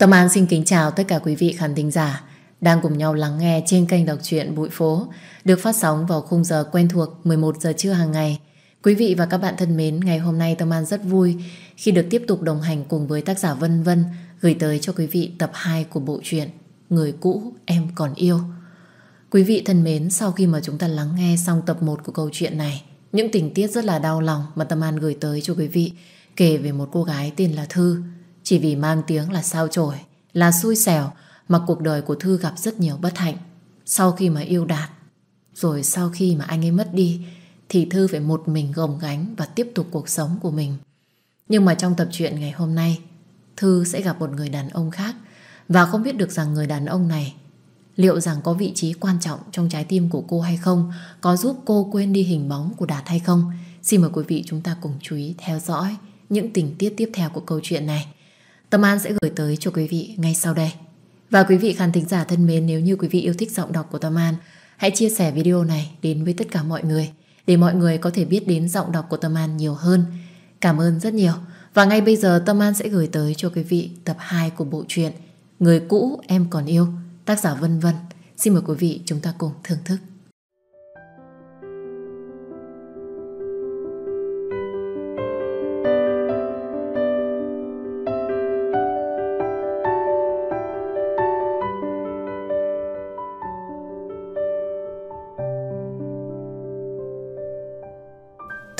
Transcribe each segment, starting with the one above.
Tâm An xin kính chào tất cả quý vị khán thính giả đang cùng nhau lắng nghe trên kênh đọc truyện Bụi Phố được phát sóng vào khung giờ quen thuộc 11 giờ trưa hàng ngày. Quý vị và các bạn thân mến, ngày hôm nay Tâm An rất vui khi được tiếp tục đồng hành cùng với tác giả Vân Vân gửi tới cho quý vị tập 2 của bộ truyện Người cũ em còn yêu. Quý vị thân mến, sau khi mà chúng ta lắng nghe xong tập 1 của câu chuyện này, những tình tiết rất là đau lòng mà Tâm An gửi tới cho quý vị kể về một cô gái tên là Thư. Thư chỉ vì mang tiếng là sao chổi Là xui xẻo Mà cuộc đời của Thư gặp rất nhiều bất hạnh Sau khi mà yêu Đạt Rồi sau khi mà anh ấy mất đi Thì Thư phải một mình gồng gánh Và tiếp tục cuộc sống của mình Nhưng mà trong tập truyện ngày hôm nay Thư sẽ gặp một người đàn ông khác Và không biết được rằng người đàn ông này Liệu rằng có vị trí quan trọng trong trái tim của cô hay không Có giúp cô quên đi hình bóng của Đạt hay không Xin mời quý vị chúng ta cùng chú ý theo dõi những tình tiết tiếp theo của câu chuyện này Tâm An sẽ gửi tới cho quý vị ngay sau đây. Và quý vị khán thính giả thân mến, nếu như quý vị yêu thích giọng đọc của Tâm An, hãy chia sẻ video này đến với tất cả mọi người để mọi người có thể biết đến giọng đọc của Tâm An nhiều hơn. Cảm ơn rất nhiều. Và ngay bây giờ Tâm An sẽ gửi tới cho quý vị tập 2 của bộ truyện Người cũ em còn yêu, tác giả Vân Vân. Xin mời quý vị chúng ta cùng thưởng thức.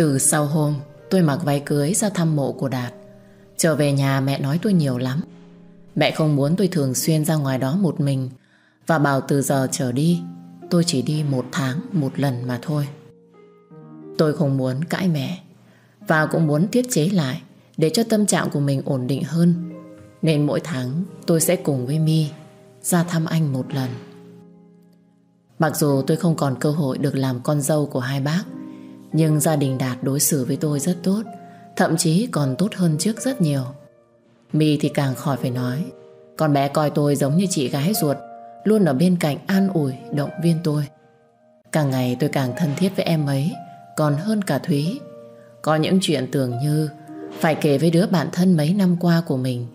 Từ sau hôm tôi mặc váy cưới ra thăm mộ của Đạt Trở về nhà mẹ nói tôi nhiều lắm Mẹ không muốn tôi thường xuyên ra ngoài đó một mình Và bảo từ giờ trở đi Tôi chỉ đi một tháng một lần mà thôi Tôi không muốn cãi mẹ Và cũng muốn tiết chế lại Để cho tâm trạng của mình ổn định hơn Nên mỗi tháng tôi sẽ cùng với mi Ra thăm anh một lần Mặc dù tôi không còn cơ hội được làm con dâu của hai bác nhưng gia đình Đạt đối xử với tôi rất tốt Thậm chí còn tốt hơn trước rất nhiều My thì càng khỏi phải nói Con bé coi tôi giống như chị gái ruột Luôn ở bên cạnh an ủi Động viên tôi Càng ngày tôi càng thân thiết với em ấy Còn hơn cả Thúy Có những chuyện tưởng như Phải kể với đứa bạn thân mấy năm qua của mình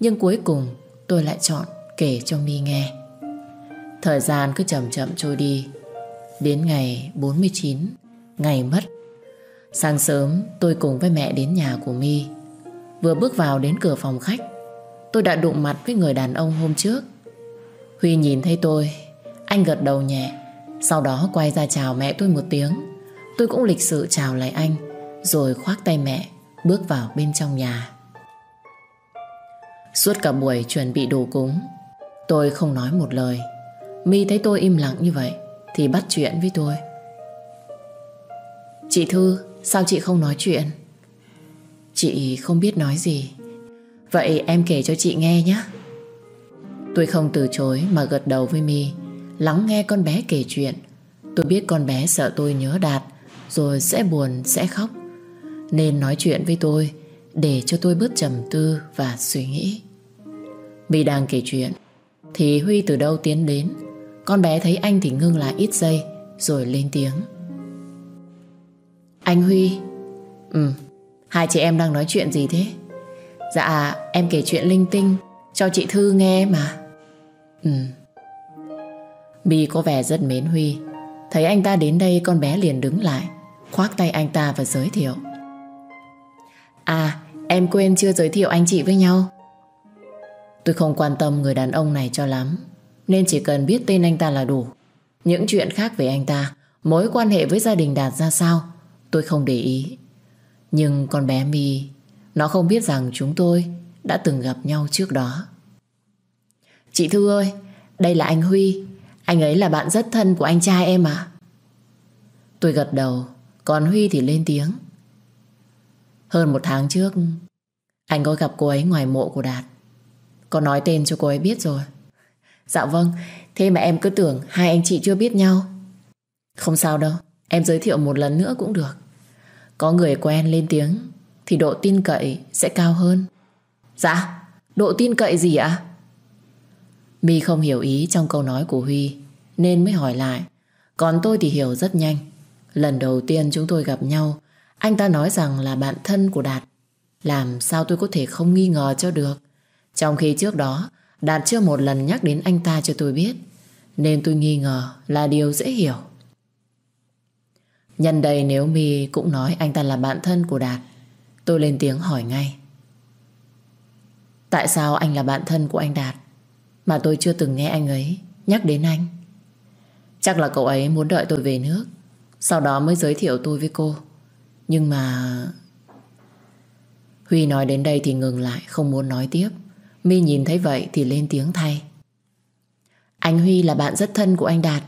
Nhưng cuối cùng tôi lại chọn Kể cho My nghe Thời gian cứ chậm chậm trôi đi Đến ngày 49 ngày mất. Sáng sớm tôi cùng với mẹ đến nhà của Mi. Vừa bước vào đến cửa phòng khách, tôi đã đụng mặt với người đàn ông hôm trước. Huy nhìn thấy tôi, anh gật đầu nhẹ, sau đó quay ra chào mẹ tôi một tiếng. Tôi cũng lịch sự chào lại anh, rồi khoác tay mẹ, bước vào bên trong nhà. Suốt cả buổi chuẩn bị đồ cúng, tôi không nói một lời. Mi thấy tôi im lặng như vậy thì bắt chuyện với tôi. Chị Thư, sao chị không nói chuyện? Chị không biết nói gì. Vậy em kể cho chị nghe nhé. Tôi không từ chối mà gật đầu với mi lắng nghe con bé kể chuyện. Tôi biết con bé sợ tôi nhớ Đạt, rồi sẽ buồn, sẽ khóc. Nên nói chuyện với tôi để cho tôi bớt trầm tư và suy nghĩ. mi đang kể chuyện, thì Huy từ đâu tiến đến. Con bé thấy anh thì ngưng lại ít giây, rồi lên tiếng. Anh Huy Ừ Hai chị em đang nói chuyện gì thế Dạ em kể chuyện linh tinh Cho chị Thư nghe mà Ừ Bi có vẻ rất mến Huy Thấy anh ta đến đây con bé liền đứng lại Khoác tay anh ta và giới thiệu À em quên chưa giới thiệu anh chị với nhau Tôi không quan tâm người đàn ông này cho lắm Nên chỉ cần biết tên anh ta là đủ Những chuyện khác về anh ta Mối quan hệ với gia đình Đạt ra sao Tôi không để ý Nhưng con bé My Nó không biết rằng chúng tôi Đã từng gặp nhau trước đó Chị Thư ơi Đây là anh Huy Anh ấy là bạn rất thân của anh trai em à Tôi gật đầu Còn Huy thì lên tiếng Hơn một tháng trước Anh có gặp cô ấy ngoài mộ của Đạt Có nói tên cho cô ấy biết rồi Dạ vâng Thế mà em cứ tưởng hai anh chị chưa biết nhau Không sao đâu Em giới thiệu một lần nữa cũng được có người quen lên tiếng Thì độ tin cậy sẽ cao hơn Dạ Độ tin cậy gì ạ My không hiểu ý trong câu nói của Huy Nên mới hỏi lại Còn tôi thì hiểu rất nhanh Lần đầu tiên chúng tôi gặp nhau Anh ta nói rằng là bạn thân của Đạt Làm sao tôi có thể không nghi ngờ cho được Trong khi trước đó Đạt chưa một lần nhắc đến anh ta cho tôi biết Nên tôi nghi ngờ là điều dễ hiểu Nhân đây nếu mi cũng nói anh ta là bạn thân của Đạt Tôi lên tiếng hỏi ngay Tại sao anh là bạn thân của anh Đạt Mà tôi chưa từng nghe anh ấy Nhắc đến anh Chắc là cậu ấy muốn đợi tôi về nước Sau đó mới giới thiệu tôi với cô Nhưng mà Huy nói đến đây thì ngừng lại Không muốn nói tiếp Mi nhìn thấy vậy thì lên tiếng thay Anh Huy là bạn rất thân của anh Đạt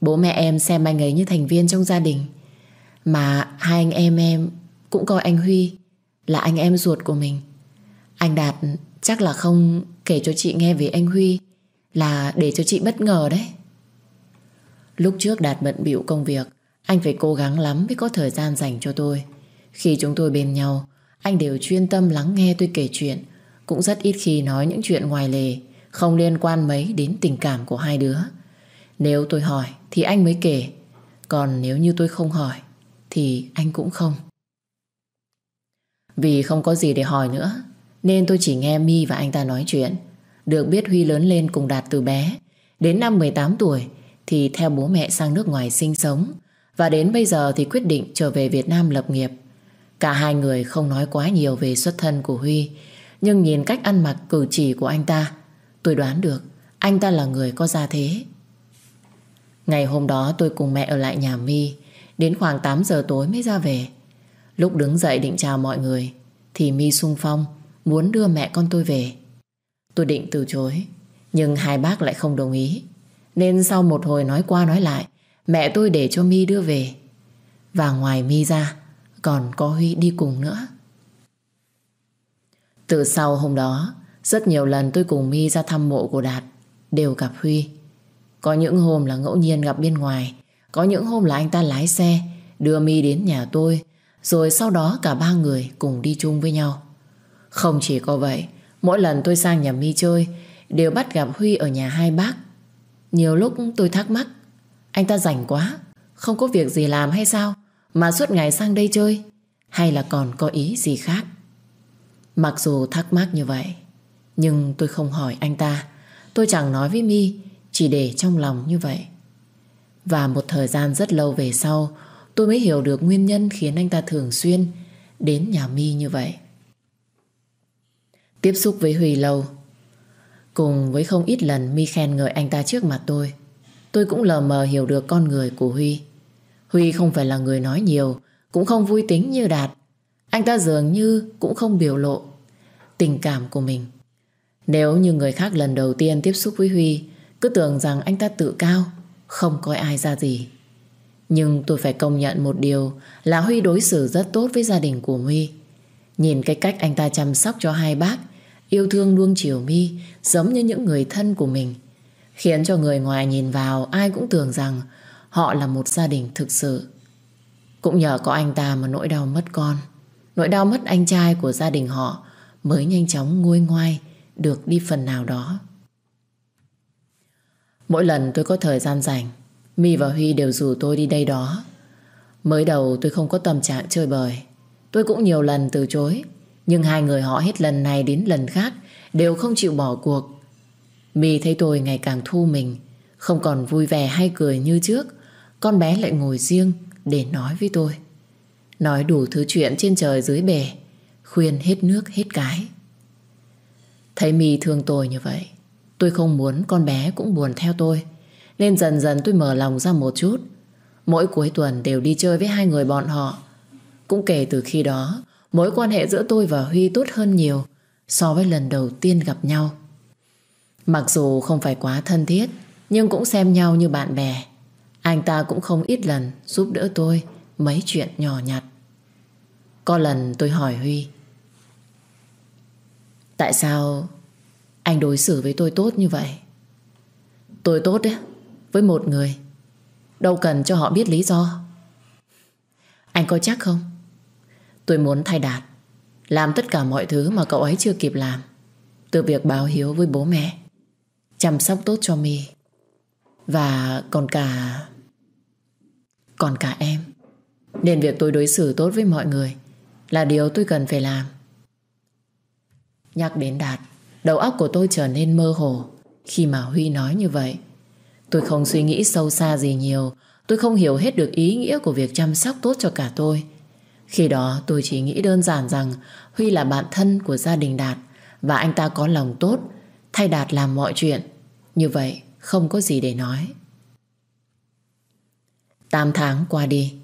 Bố mẹ em xem anh ấy như thành viên trong gia đình mà hai anh em em cũng coi anh Huy là anh em ruột của mình. Anh Đạt chắc là không kể cho chị nghe về anh Huy là để cho chị bất ngờ đấy. Lúc trước Đạt bận bịu công việc, anh phải cố gắng lắm mới có thời gian dành cho tôi. Khi chúng tôi bên nhau, anh đều chuyên tâm lắng nghe tôi kể chuyện, cũng rất ít khi nói những chuyện ngoài lề, không liên quan mấy đến tình cảm của hai đứa. Nếu tôi hỏi thì anh mới kể, còn nếu như tôi không hỏi thì anh cũng không. Vì không có gì để hỏi nữa, nên tôi chỉ nghe My và anh ta nói chuyện. Được biết Huy lớn lên cùng Đạt từ bé, đến năm 18 tuổi thì theo bố mẹ sang nước ngoài sinh sống và đến bây giờ thì quyết định trở về Việt Nam lập nghiệp. Cả hai người không nói quá nhiều về xuất thân của Huy, nhưng nhìn cách ăn mặc cử chỉ của anh ta, tôi đoán được anh ta là người có gia thế. Ngày hôm đó tôi cùng mẹ ở lại nhà My, Đến khoảng 8 giờ tối mới ra về Lúc đứng dậy định chào mọi người Thì mi sung phong Muốn đưa mẹ con tôi về Tôi định từ chối Nhưng hai bác lại không đồng ý Nên sau một hồi nói qua nói lại Mẹ tôi để cho mi đưa về Và ngoài mi ra Còn có Huy đi cùng nữa Từ sau hôm đó Rất nhiều lần tôi cùng mi ra thăm mộ của Đạt Đều gặp Huy Có những hôm là ngẫu nhiên gặp bên ngoài có những hôm là anh ta lái xe Đưa mi đến nhà tôi Rồi sau đó cả ba người cùng đi chung với nhau Không chỉ có vậy Mỗi lần tôi sang nhà mi chơi Đều bắt gặp Huy ở nhà hai bác Nhiều lúc tôi thắc mắc Anh ta rảnh quá Không có việc gì làm hay sao Mà suốt ngày sang đây chơi Hay là còn có ý gì khác Mặc dù thắc mắc như vậy Nhưng tôi không hỏi anh ta Tôi chẳng nói với mi Chỉ để trong lòng như vậy và một thời gian rất lâu về sau, tôi mới hiểu được nguyên nhân khiến anh ta thường xuyên đến nhà Mi như vậy. Tiếp xúc với Huy lâu, cùng với không ít lần Mi khen ngợi anh ta trước mặt tôi, tôi cũng lờ mờ hiểu được con người của Huy. Huy không phải là người nói nhiều, cũng không vui tính như Đạt. Anh ta dường như cũng không biểu lộ tình cảm của mình. Nếu như người khác lần đầu tiên tiếp xúc với Huy, cứ tưởng rằng anh ta tự cao, không coi ai ra gì Nhưng tôi phải công nhận một điều Là Huy đối xử rất tốt với gia đình của Huy Nhìn cái cách anh ta chăm sóc cho hai bác Yêu thương luôn chiều mi Giống như những người thân của mình Khiến cho người ngoài nhìn vào Ai cũng tưởng rằng Họ là một gia đình thực sự Cũng nhờ có anh ta mà nỗi đau mất con Nỗi đau mất anh trai của gia đình họ Mới nhanh chóng nguôi ngoai Được đi phần nào đó Mỗi lần tôi có thời gian rảnh My và Huy đều rủ tôi đi đây đó Mới đầu tôi không có tâm trạng chơi bời Tôi cũng nhiều lần từ chối Nhưng hai người họ hết lần này đến lần khác Đều không chịu bỏ cuộc My thấy tôi ngày càng thu mình Không còn vui vẻ hay cười như trước Con bé lại ngồi riêng Để nói với tôi Nói đủ thứ chuyện trên trời dưới bể Khuyên hết nước hết cái Thấy My thương tôi như vậy Tôi không muốn con bé cũng buồn theo tôi Nên dần dần tôi mở lòng ra một chút Mỗi cuối tuần đều đi chơi với hai người bọn họ Cũng kể từ khi đó Mối quan hệ giữa tôi và Huy tốt hơn nhiều So với lần đầu tiên gặp nhau Mặc dù không phải quá thân thiết Nhưng cũng xem nhau như bạn bè Anh ta cũng không ít lần giúp đỡ tôi Mấy chuyện nhỏ nhặt Có lần tôi hỏi Huy Tại sao anh đối xử với tôi tốt như vậy Tôi tốt đấy Với một người Đâu cần cho họ biết lý do Anh có chắc không Tôi muốn thay Đạt Làm tất cả mọi thứ mà cậu ấy chưa kịp làm Từ việc báo hiếu với bố mẹ Chăm sóc tốt cho mi Và còn cả Còn cả em Nên việc tôi đối xử tốt với mọi người Là điều tôi cần phải làm Nhắc đến Đạt Đầu óc của tôi trở nên mơ hồ khi mà Huy nói như vậy. Tôi không suy nghĩ sâu xa gì nhiều, tôi không hiểu hết được ý nghĩa của việc chăm sóc tốt cho cả tôi. Khi đó tôi chỉ nghĩ đơn giản rằng Huy là bạn thân của gia đình Đạt và anh ta có lòng tốt, thay Đạt làm mọi chuyện. Như vậy không có gì để nói. Tám tháng qua đi,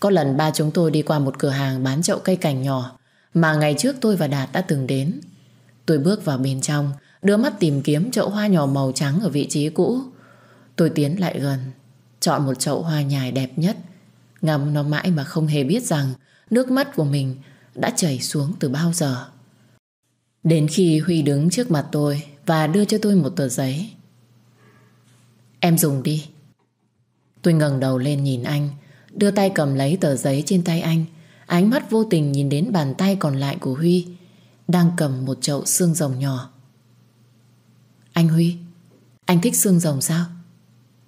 có lần ba chúng tôi đi qua một cửa hàng bán chậu cây cảnh nhỏ mà ngày trước tôi và Đạt đã từng đến. Tôi bước vào bên trong, đưa mắt tìm kiếm chậu hoa nhỏ màu trắng ở vị trí cũ. Tôi tiến lại gần, chọn một chậu hoa nhài đẹp nhất. Ngắm nó mãi mà không hề biết rằng nước mắt của mình đã chảy xuống từ bao giờ. Đến khi Huy đứng trước mặt tôi và đưa cho tôi một tờ giấy. Em dùng đi. Tôi ngẩng đầu lên nhìn anh, đưa tay cầm lấy tờ giấy trên tay anh. Ánh mắt vô tình nhìn đến bàn tay còn lại của Huy đang cầm một chậu xương rồng nhỏ. Anh Huy, anh thích xương rồng sao?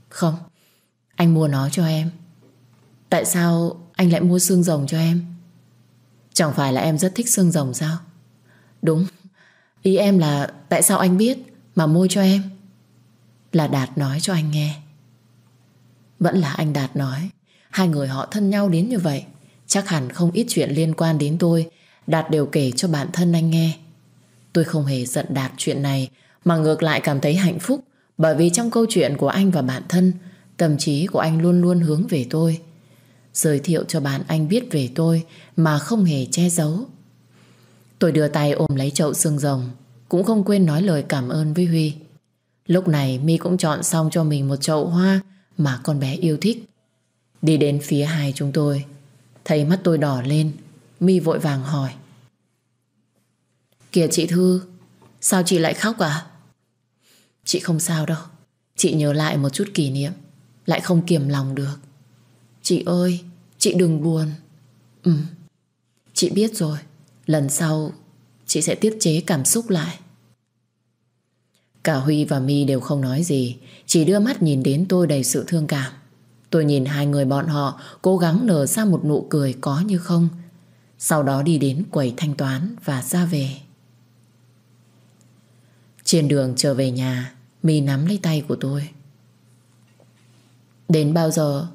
Không, anh mua nó cho em. Tại sao anh lại mua xương rồng cho em? Chẳng phải là em rất thích xương rồng sao? Đúng, ý em là tại sao anh biết mà mua cho em? Là Đạt nói cho anh nghe. Vẫn là anh Đạt nói, hai người họ thân nhau đến như vậy, chắc hẳn không ít chuyện liên quan đến tôi Đạt đều kể cho bản thân anh nghe. Tôi không hề giận Đạt chuyện này mà ngược lại cảm thấy hạnh phúc bởi vì trong câu chuyện của anh và bản thân tâm trí của anh luôn luôn hướng về tôi. Giới thiệu cho bạn anh biết về tôi mà không hề che giấu. Tôi đưa tay ôm lấy chậu xương rồng cũng không quên nói lời cảm ơn với Huy. Lúc này mi cũng chọn xong cho mình một chậu hoa mà con bé yêu thích. Đi đến phía hai chúng tôi, thấy mắt tôi đỏ lên, My vội vàng hỏi Kìa chị Thư Sao chị lại khóc à Chị không sao đâu Chị nhớ lại một chút kỷ niệm Lại không kiềm lòng được Chị ơi chị đừng buồn Ừ Chị biết rồi Lần sau chị sẽ tiết chế cảm xúc lại Cả Huy và My đều không nói gì Chỉ đưa mắt nhìn đến tôi đầy sự thương cảm Tôi nhìn hai người bọn họ Cố gắng nở ra một nụ cười có như không sau đó đi đến quầy thanh toán và ra về. Trên đường trở về nhà, My nắm lấy tay của tôi. Đến bao giờ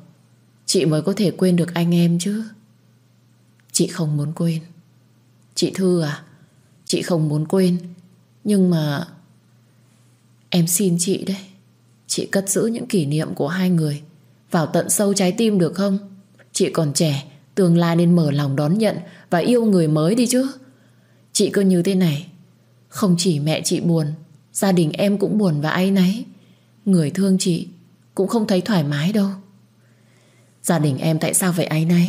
chị mới có thể quên được anh em chứ? Chị không muốn quên. Chị Thư à, chị không muốn quên. Nhưng mà... Em xin chị đấy. Chị cất giữ những kỷ niệm của hai người vào tận sâu trái tim được không? Chị còn trẻ, Tương lai nên mở lòng đón nhận Và yêu người mới đi chứ Chị cứ như thế này Không chỉ mẹ chị buồn Gia đình em cũng buồn và ai nấy Người thương chị Cũng không thấy thoải mái đâu Gia đình em tại sao vậy ấy nấy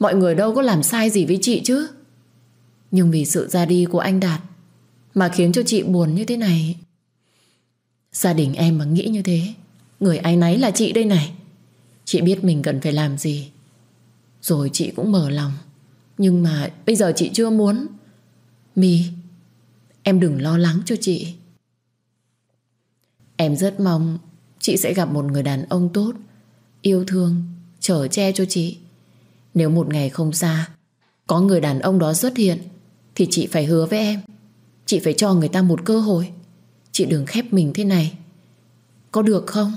Mọi người đâu có làm sai gì với chị chứ Nhưng vì sự ra đi của anh Đạt Mà khiến cho chị buồn như thế này Gia đình em mà nghĩ như thế Người ấy nấy là chị đây này Chị biết mình cần phải làm gì rồi chị cũng mở lòng Nhưng mà bây giờ chị chưa muốn My Em đừng lo lắng cho chị Em rất mong Chị sẽ gặp một người đàn ông tốt Yêu thương Chở che cho chị Nếu một ngày không xa Có người đàn ông đó xuất hiện Thì chị phải hứa với em Chị phải cho người ta một cơ hội Chị đừng khép mình thế này Có được không?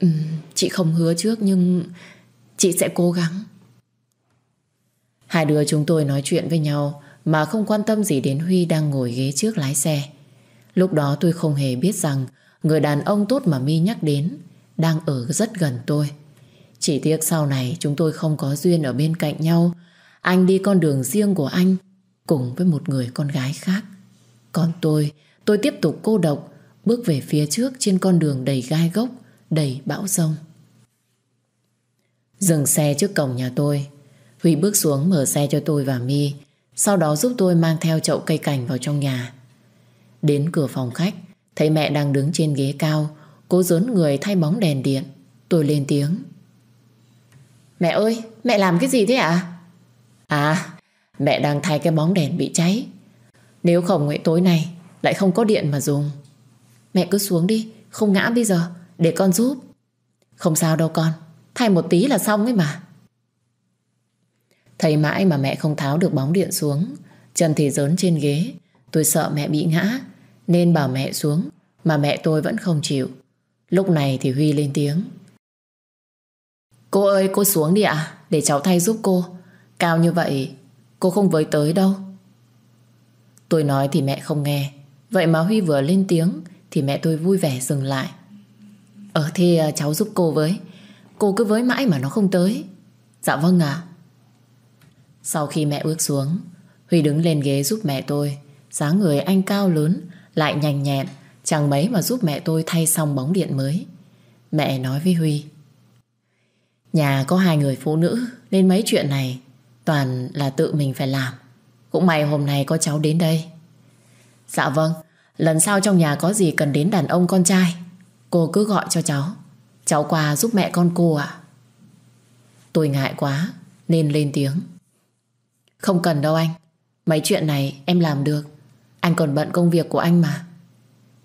Ừ, chị không hứa trước nhưng Chị sẽ cố gắng Hai đứa chúng tôi nói chuyện với nhau Mà không quan tâm gì đến Huy đang ngồi ghế trước lái xe Lúc đó tôi không hề biết rằng Người đàn ông tốt mà mi nhắc đến Đang ở rất gần tôi Chỉ tiếc sau này chúng tôi không có duyên ở bên cạnh nhau Anh đi con đường riêng của anh Cùng với một người con gái khác Còn tôi Tôi tiếp tục cô độc Bước về phía trước trên con đường đầy gai gốc Đầy bão rông Dừng xe trước cổng nhà tôi Huy bước xuống mở xe cho tôi và mi Sau đó giúp tôi mang theo chậu cây cảnh vào trong nhà Đến cửa phòng khách Thấy mẹ đang đứng trên ghế cao Cố dốn người thay bóng đèn điện Tôi lên tiếng Mẹ ơi, mẹ làm cái gì thế ạ? À? à, mẹ đang thay cái bóng đèn bị cháy Nếu không ấy tối nay Lại không có điện mà dùng Mẹ cứ xuống đi, không ngã bây giờ Để con giúp Không sao đâu con Thay một tí là xong ấy mà Thấy mãi mà mẹ không tháo được bóng điện xuống Chân thì dớn trên ghế Tôi sợ mẹ bị ngã Nên bảo mẹ xuống Mà mẹ tôi vẫn không chịu Lúc này thì Huy lên tiếng Cô ơi cô xuống đi ạ Để cháu thay giúp cô Cao như vậy cô không với tới đâu Tôi nói thì mẹ không nghe Vậy mà Huy vừa lên tiếng Thì mẹ tôi vui vẻ dừng lại Ờ thì à, cháu giúp cô với Cô cứ với mãi mà nó không tới Dạ vâng ạ Sau khi mẹ ước xuống Huy đứng lên ghế giúp mẹ tôi dáng người anh cao lớn Lại nhanh nhẹn Chẳng mấy mà giúp mẹ tôi thay xong bóng điện mới Mẹ nói với Huy Nhà có hai người phụ nữ Nên mấy chuyện này Toàn là tự mình phải làm Cũng may hôm nay có cháu đến đây Dạ vâng Lần sau trong nhà có gì cần đến đàn ông con trai Cô cứ gọi cho cháu Cháu qua giúp mẹ con cô ạ à? Tôi ngại quá Nên lên tiếng Không cần đâu anh Mấy chuyện này em làm được Anh còn bận công việc của anh mà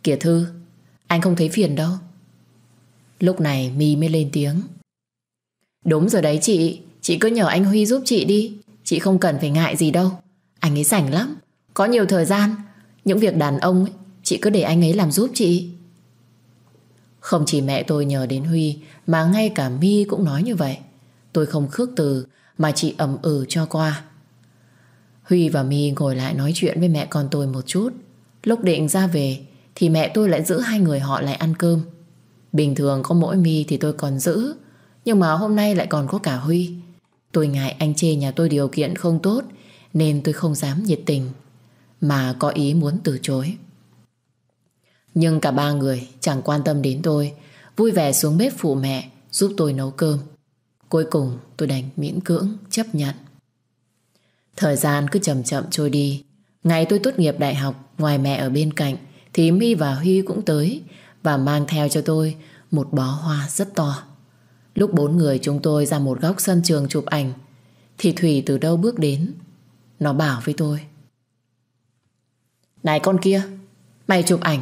Kìa Thư Anh không thấy phiền đâu Lúc này mi mới lên tiếng Đúng rồi đấy chị Chị cứ nhờ anh Huy giúp chị đi Chị không cần phải ngại gì đâu Anh ấy rảnh lắm Có nhiều thời gian Những việc đàn ông ấy, chị cứ để anh ấy làm giúp chị không chỉ mẹ tôi nhờ đến Huy mà ngay cả Mi cũng nói như vậy. Tôi không khước từ mà chỉ ẩm ừ cho qua. Huy và Mi ngồi lại nói chuyện với mẹ con tôi một chút. Lúc định ra về thì mẹ tôi lại giữ hai người họ lại ăn cơm. Bình thường có mỗi Mi thì tôi còn giữ, nhưng mà hôm nay lại còn có cả Huy. Tôi ngại anh chê nhà tôi điều kiện không tốt nên tôi không dám nhiệt tình mà có ý muốn từ chối. Nhưng cả ba người chẳng quan tâm đến tôi Vui vẻ xuống bếp phụ mẹ Giúp tôi nấu cơm Cuối cùng tôi đành miễn cưỡng chấp nhận Thời gian cứ chậm chậm trôi đi Ngày tôi tốt nghiệp đại học Ngoài mẹ ở bên cạnh Thì My và Huy cũng tới Và mang theo cho tôi Một bó hoa rất to Lúc bốn người chúng tôi ra một góc sân trường chụp ảnh Thì Thủy từ đâu bước đến Nó bảo với tôi Này con kia Mày chụp ảnh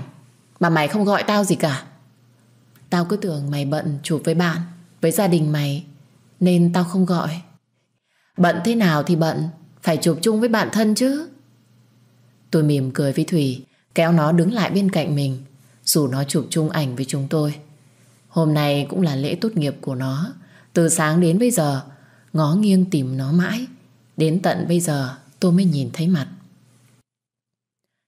mà mày không gọi tao gì cả Tao cứ tưởng mày bận chụp với bạn Với gia đình mày Nên tao không gọi Bận thế nào thì bận Phải chụp chung với bạn thân chứ Tôi mỉm cười với Thủy Kéo nó đứng lại bên cạnh mình Dù nó chụp chung ảnh với chúng tôi Hôm nay cũng là lễ tốt nghiệp của nó Từ sáng đến bây giờ Ngó nghiêng tìm nó mãi Đến tận bây giờ tôi mới nhìn thấy mặt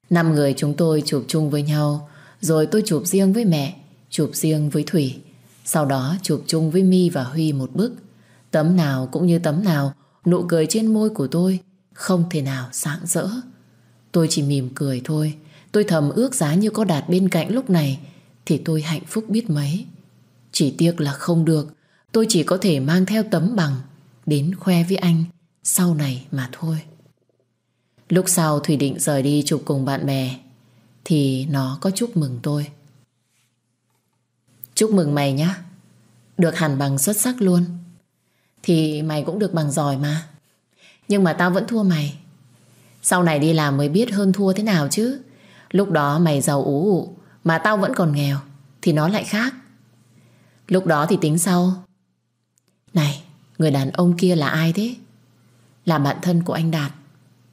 Năm người chúng tôi chụp chung với nhau rồi tôi chụp riêng với mẹ, chụp riêng với Thủy. Sau đó chụp chung với My và Huy một bức. Tấm nào cũng như tấm nào, nụ cười trên môi của tôi không thể nào sáng rỡ. Tôi chỉ mỉm cười thôi. Tôi thầm ước giá như có đạt bên cạnh lúc này thì tôi hạnh phúc biết mấy. Chỉ tiếc là không được. Tôi chỉ có thể mang theo tấm bằng đến khoe với anh sau này mà thôi. Lúc sau Thủy định rời đi chụp cùng bạn bè thì nó có chúc mừng tôi. Chúc mừng mày nhá. Được hẳn bằng xuất sắc luôn. Thì mày cũng được bằng giỏi mà. Nhưng mà tao vẫn thua mày. Sau này đi làm mới biết hơn thua thế nào chứ. Lúc đó mày giàu ú ụ mà tao vẫn còn nghèo thì nó lại khác. Lúc đó thì tính sau. Này, người đàn ông kia là ai thế? Là bạn thân của anh Đạt.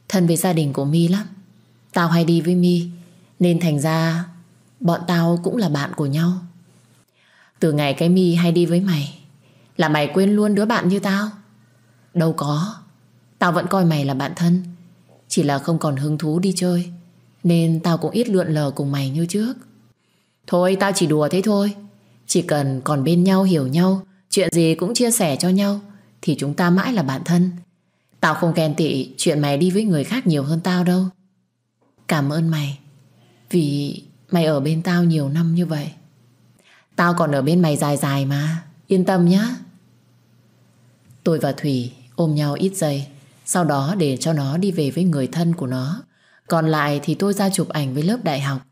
Thân với gia đình của Mi lắm. Tao hay đi với Mi nên thành ra Bọn tao cũng là bạn của nhau Từ ngày cái mi hay đi với mày Là mày quên luôn đứa bạn như tao Đâu có Tao vẫn coi mày là bạn thân Chỉ là không còn hứng thú đi chơi Nên tao cũng ít lượn lờ cùng mày như trước Thôi tao chỉ đùa thế thôi Chỉ cần còn bên nhau hiểu nhau Chuyện gì cũng chia sẻ cho nhau Thì chúng ta mãi là bạn thân Tao không ghen tị chuyện mày đi với người khác nhiều hơn tao đâu Cảm ơn mày vì mày ở bên tao nhiều năm như vậy Tao còn ở bên mày dài dài mà Yên tâm nhá Tôi và Thủy ôm nhau ít giây Sau đó để cho nó đi về với người thân của nó Còn lại thì tôi ra chụp ảnh với lớp đại học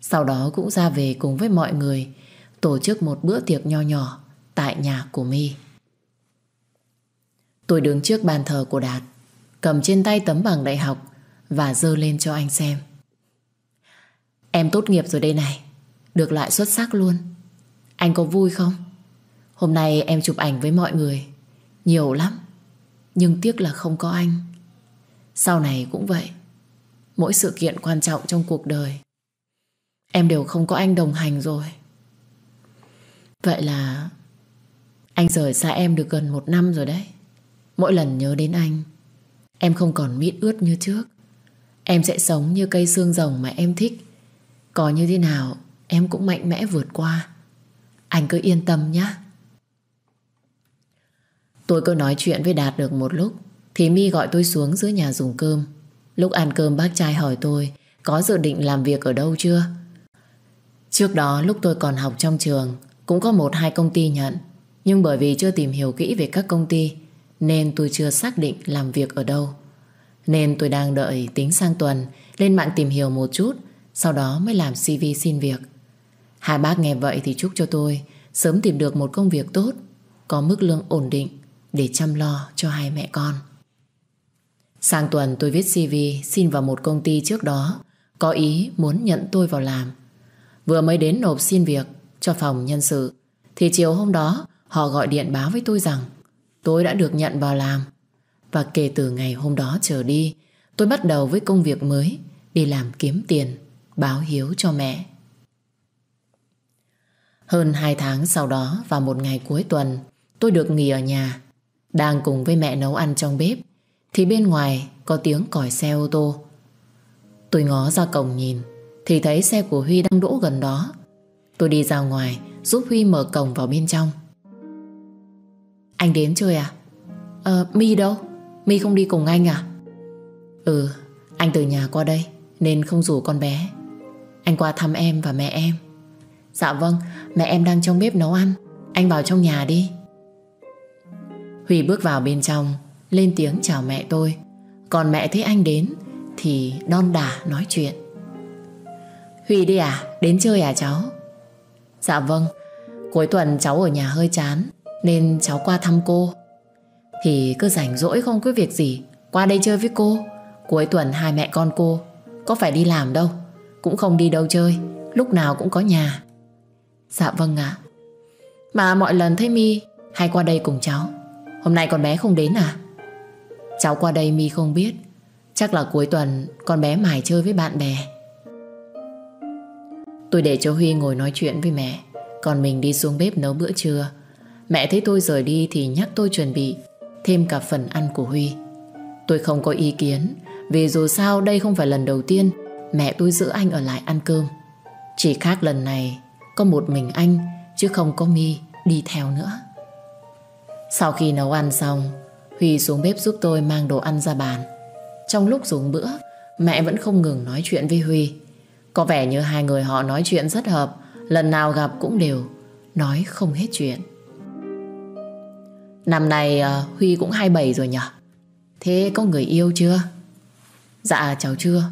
Sau đó cũng ra về cùng với mọi người Tổ chức một bữa tiệc nho nhỏ Tại nhà của My Tôi đứng trước bàn thờ của Đạt Cầm trên tay tấm bằng đại học Và dơ lên cho anh xem Em tốt nghiệp rồi đây này Được loại xuất sắc luôn Anh có vui không? Hôm nay em chụp ảnh với mọi người Nhiều lắm Nhưng tiếc là không có anh Sau này cũng vậy Mỗi sự kiện quan trọng trong cuộc đời Em đều không có anh đồng hành rồi Vậy là Anh rời xa em được gần một năm rồi đấy Mỗi lần nhớ đến anh Em không còn mít ướt như trước Em sẽ sống như cây xương rồng mà em thích có như thế nào em cũng mạnh mẽ vượt qua Anh cứ yên tâm nhé Tôi cứ nói chuyện với Đạt được một lúc Thì mi gọi tôi xuống giữa nhà dùng cơm Lúc ăn cơm bác trai hỏi tôi Có dự định làm việc ở đâu chưa Trước đó lúc tôi còn học trong trường Cũng có một hai công ty nhận Nhưng bởi vì chưa tìm hiểu kỹ về các công ty Nên tôi chưa xác định làm việc ở đâu Nên tôi đang đợi tính sang tuần Lên mạng tìm hiểu một chút sau đó mới làm CV xin việc Hai bác nghe vậy thì chúc cho tôi Sớm tìm được một công việc tốt Có mức lương ổn định Để chăm lo cho hai mẹ con Sang tuần tôi viết CV Xin vào một công ty trước đó Có ý muốn nhận tôi vào làm Vừa mới đến nộp xin việc Cho phòng nhân sự Thì chiều hôm đó họ gọi điện báo với tôi rằng Tôi đã được nhận vào làm Và kể từ ngày hôm đó trở đi Tôi bắt đầu với công việc mới Đi làm kiếm tiền báo hiếu cho mẹ. Hơn 2 tháng sau đó vào một ngày cuối tuần, tôi được nghỉ ở nhà. Đang cùng với mẹ nấu ăn trong bếp, thì bên ngoài có tiếng còi xe ô tô. Tôi ngó ra cổng nhìn, thì thấy xe của Huy đang đỗ gần đó. Tôi đi ra ngoài, giúp Huy mở cổng vào bên trong. Anh đến chơi à? Ờ, à, đâu? Mi không đi cùng anh à? Ừ, anh từ nhà qua đây, nên không rủ con bé. Anh qua thăm em và mẹ em Dạ vâng Mẹ em đang trong bếp nấu ăn Anh vào trong nhà đi Huy bước vào bên trong Lên tiếng chào mẹ tôi Còn mẹ thấy anh đến Thì đon đả nói chuyện Huy đi à Đến chơi à cháu Dạ vâng Cuối tuần cháu ở nhà hơi chán Nên cháu qua thăm cô Thì cứ rảnh rỗi không có việc gì Qua đây chơi với cô Cuối tuần hai mẹ con cô Có phải đi làm đâu cũng không đi đâu chơi Lúc nào cũng có nhà Dạ vâng ạ Mà mọi lần thấy mi hay qua đây cùng cháu Hôm nay con bé không đến à Cháu qua đây mi không biết Chắc là cuối tuần con bé mải chơi với bạn bè Tôi để cho Huy ngồi nói chuyện với mẹ Còn mình đi xuống bếp nấu bữa trưa Mẹ thấy tôi rời đi thì nhắc tôi chuẩn bị Thêm cả phần ăn của Huy Tôi không có ý kiến Vì dù sao đây không phải lần đầu tiên mẹ tôi giữ anh ở lại ăn cơm. Chỉ khác lần này có một mình anh chứ không có mi đi theo nữa. Sau khi nấu ăn xong, Huy xuống bếp giúp tôi mang đồ ăn ra bàn. Trong lúc dùng bữa, mẹ vẫn không ngừng nói chuyện với Huy. Có vẻ như hai người họ nói chuyện rất hợp, lần nào gặp cũng đều nói không hết chuyện. Năm nay ờ, Huy cũng 27 rồi nhỉ? Thế có người yêu chưa? Dạ cháu chưa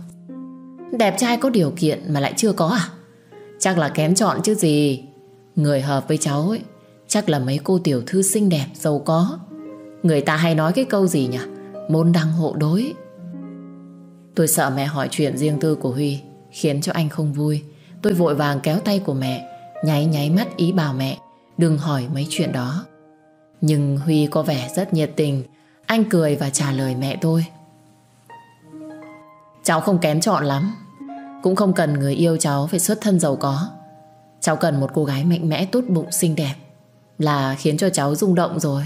Đẹp trai có điều kiện mà lại chưa có à? Chắc là kém chọn chứ gì. Người hợp với cháu ấy, chắc là mấy cô tiểu thư xinh đẹp, giàu có. Người ta hay nói cái câu gì nhỉ? Môn đăng hộ đối. Tôi sợ mẹ hỏi chuyện riêng tư của Huy, khiến cho anh không vui. Tôi vội vàng kéo tay của mẹ, nháy nháy mắt ý bảo mẹ, đừng hỏi mấy chuyện đó. Nhưng Huy có vẻ rất nhiệt tình, anh cười và trả lời mẹ tôi. Cháu không kém chọn lắm cũng không cần người yêu cháu phải xuất thân giàu có Cháu cần một cô gái mạnh mẽ tốt bụng xinh đẹp Là khiến cho cháu rung động rồi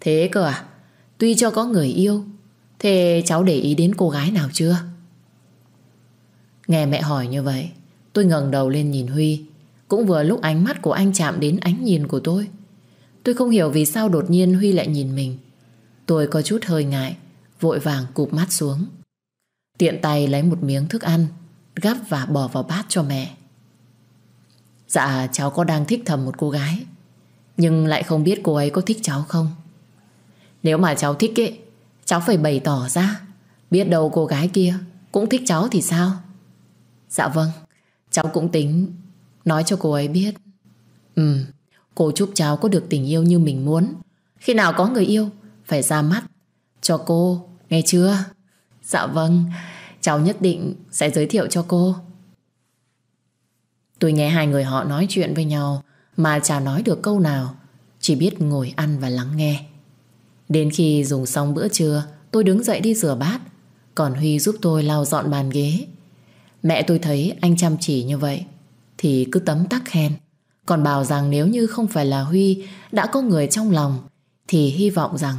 Thế cơ à Tuy cho có người yêu Thế cháu để ý đến cô gái nào chưa Nghe mẹ hỏi như vậy Tôi ngẩng đầu lên nhìn Huy Cũng vừa lúc ánh mắt của anh chạm đến ánh nhìn của tôi Tôi không hiểu vì sao đột nhiên Huy lại nhìn mình Tôi có chút hơi ngại Vội vàng cụp mắt xuống Tiện tay lấy một miếng thức ăn gắp và bỏ vào bát cho mẹ. Dạ cháu có đang thích thầm một cô gái Nhưng lại không biết cô ấy có thích cháu không Nếu mà cháu thích ấy Cháu phải bày tỏ ra Biết đâu cô gái kia Cũng thích cháu thì sao Dạ vâng Cháu cũng tính Nói cho cô ấy biết Ừ Cô chúc cháu có được tình yêu như mình muốn Khi nào có người yêu Phải ra mắt Cho cô Nghe chưa Dạ vâng Cháu nhất định sẽ giới thiệu cho cô Tôi nghe hai người họ nói chuyện với nhau Mà chả nói được câu nào Chỉ biết ngồi ăn và lắng nghe Đến khi dùng xong bữa trưa Tôi đứng dậy đi rửa bát Còn Huy giúp tôi lau dọn bàn ghế Mẹ tôi thấy anh chăm chỉ như vậy Thì cứ tấm tắc khen Còn bảo rằng nếu như không phải là Huy Đã có người trong lòng Thì hy vọng rằng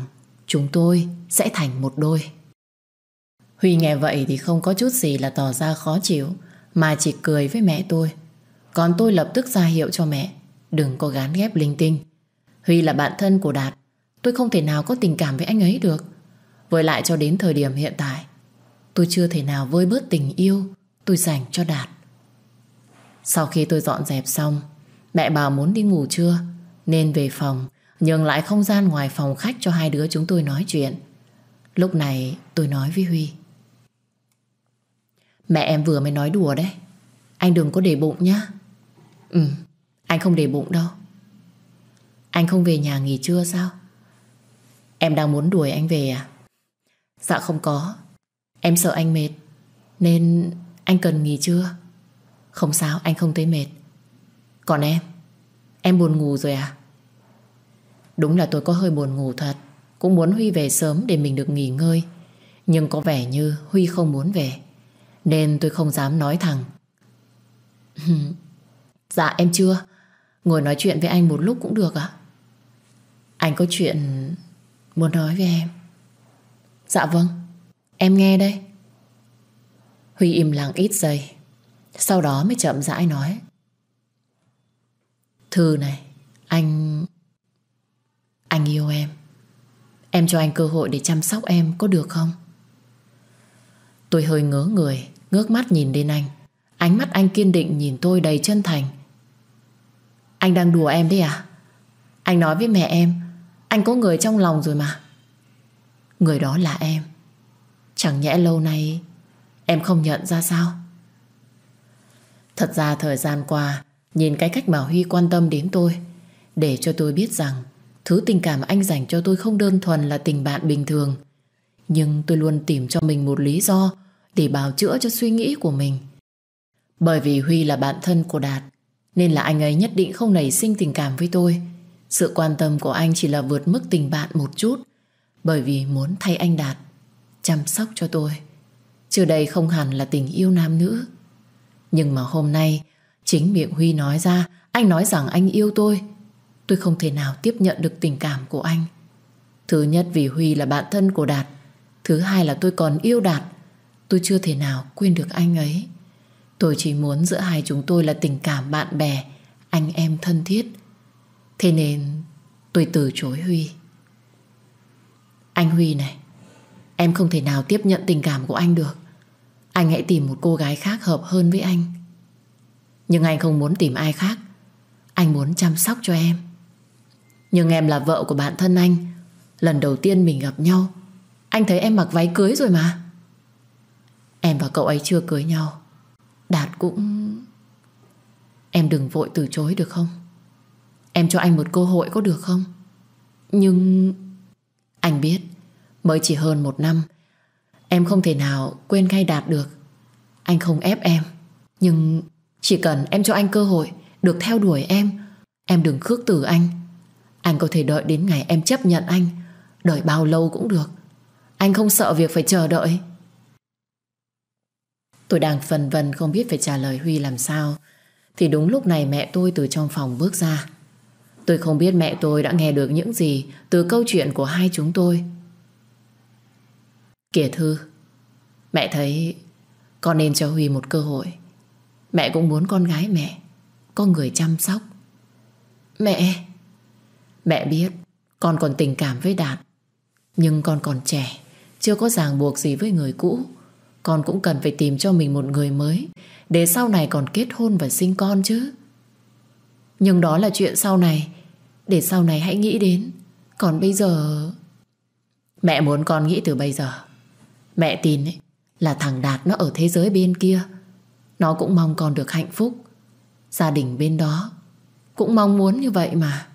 chúng tôi sẽ thành một đôi Huy nghe vậy thì không có chút gì là tỏ ra khó chịu Mà chỉ cười với mẹ tôi Còn tôi lập tức ra hiệu cho mẹ Đừng có gán ghép linh tinh Huy là bạn thân của Đạt Tôi không thể nào có tình cảm với anh ấy được Với lại cho đến thời điểm hiện tại Tôi chưa thể nào vơi bớt tình yêu Tôi dành cho Đạt Sau khi tôi dọn dẹp xong Mẹ bảo muốn đi ngủ trưa Nên về phòng Nhường lại không gian ngoài phòng khách cho hai đứa chúng tôi nói chuyện Lúc này tôi nói với Huy Mẹ em vừa mới nói đùa đấy Anh đừng có để bụng nhá Ừ anh không để bụng đâu Anh không về nhà nghỉ trưa sao Em đang muốn đuổi anh về à Dạ không có Em sợ anh mệt Nên anh cần nghỉ trưa Không sao anh không thấy mệt Còn em Em buồn ngủ rồi à Đúng là tôi có hơi buồn ngủ thật Cũng muốn Huy về sớm để mình được nghỉ ngơi Nhưng có vẻ như Huy không muốn về nên tôi không dám nói thẳng Dạ em chưa Ngồi nói chuyện với anh một lúc cũng được ạ Anh có chuyện Muốn nói với em Dạ vâng Em nghe đây Huy im lặng ít giây Sau đó mới chậm rãi nói Thư này Anh Anh yêu em Em cho anh cơ hội để chăm sóc em có được không? Tôi hơi ngớ người, ngước mắt nhìn lên anh. Ánh mắt anh kiên định nhìn tôi đầy chân thành. Anh đang đùa em đấy à? Anh nói với mẹ em, anh có người trong lòng rồi mà. Người đó là em. Chẳng nhẽ lâu nay em không nhận ra sao? Thật ra thời gian qua, nhìn cái cách mà Huy quan tâm đến tôi, để cho tôi biết rằng thứ tình cảm anh dành cho tôi không đơn thuần là tình bạn bình thường. Nhưng tôi luôn tìm cho mình một lý do để bào chữa cho suy nghĩ của mình. Bởi vì Huy là bạn thân của Đạt, nên là anh ấy nhất định không nảy sinh tình cảm với tôi. Sự quan tâm của anh chỉ là vượt mức tình bạn một chút, bởi vì muốn thay anh Đạt, chăm sóc cho tôi. Chưa đây không hẳn là tình yêu nam nữ. Nhưng mà hôm nay, chính miệng Huy nói ra, anh nói rằng anh yêu tôi. Tôi không thể nào tiếp nhận được tình cảm của anh. Thứ nhất vì Huy là bạn thân của Đạt Thứ hai là tôi còn yêu Đạt Tôi chưa thể nào quên được anh ấy Tôi chỉ muốn giữa hai chúng tôi là tình cảm bạn bè Anh em thân thiết Thế nên tôi từ chối Huy Anh Huy này Em không thể nào tiếp nhận tình cảm của anh được Anh hãy tìm một cô gái khác hợp hơn với anh Nhưng anh không muốn tìm ai khác Anh muốn chăm sóc cho em Nhưng em là vợ của bạn thân anh Lần đầu tiên mình gặp nhau Anh thấy em mặc váy cưới rồi mà Em và cậu ấy chưa cưới nhau Đạt cũng... Em đừng vội từ chối được không Em cho anh một cơ hội có được không Nhưng... Anh biết Mới chỉ hơn một năm Em không thể nào quên ngay Đạt được Anh không ép em Nhưng chỉ cần em cho anh cơ hội Được theo đuổi em Em đừng khước từ anh Anh có thể đợi đến ngày em chấp nhận anh Đợi bao lâu cũng được Anh không sợ việc phải chờ đợi Tôi đang phần vần không biết phải trả lời Huy làm sao Thì đúng lúc này mẹ tôi từ trong phòng bước ra Tôi không biết mẹ tôi đã nghe được những gì Từ câu chuyện của hai chúng tôi Kìa Thư Mẹ thấy Con nên cho Huy một cơ hội Mẹ cũng muốn con gái mẹ Có người chăm sóc Mẹ Mẹ biết Con còn tình cảm với Đạt Nhưng con còn trẻ Chưa có ràng buộc gì với người cũ con cũng cần phải tìm cho mình một người mới Để sau này còn kết hôn và sinh con chứ Nhưng đó là chuyện sau này Để sau này hãy nghĩ đến Còn bây giờ Mẹ muốn con nghĩ từ bây giờ Mẹ tin ấy, là thằng Đạt nó ở thế giới bên kia Nó cũng mong con được hạnh phúc Gia đình bên đó Cũng mong muốn như vậy mà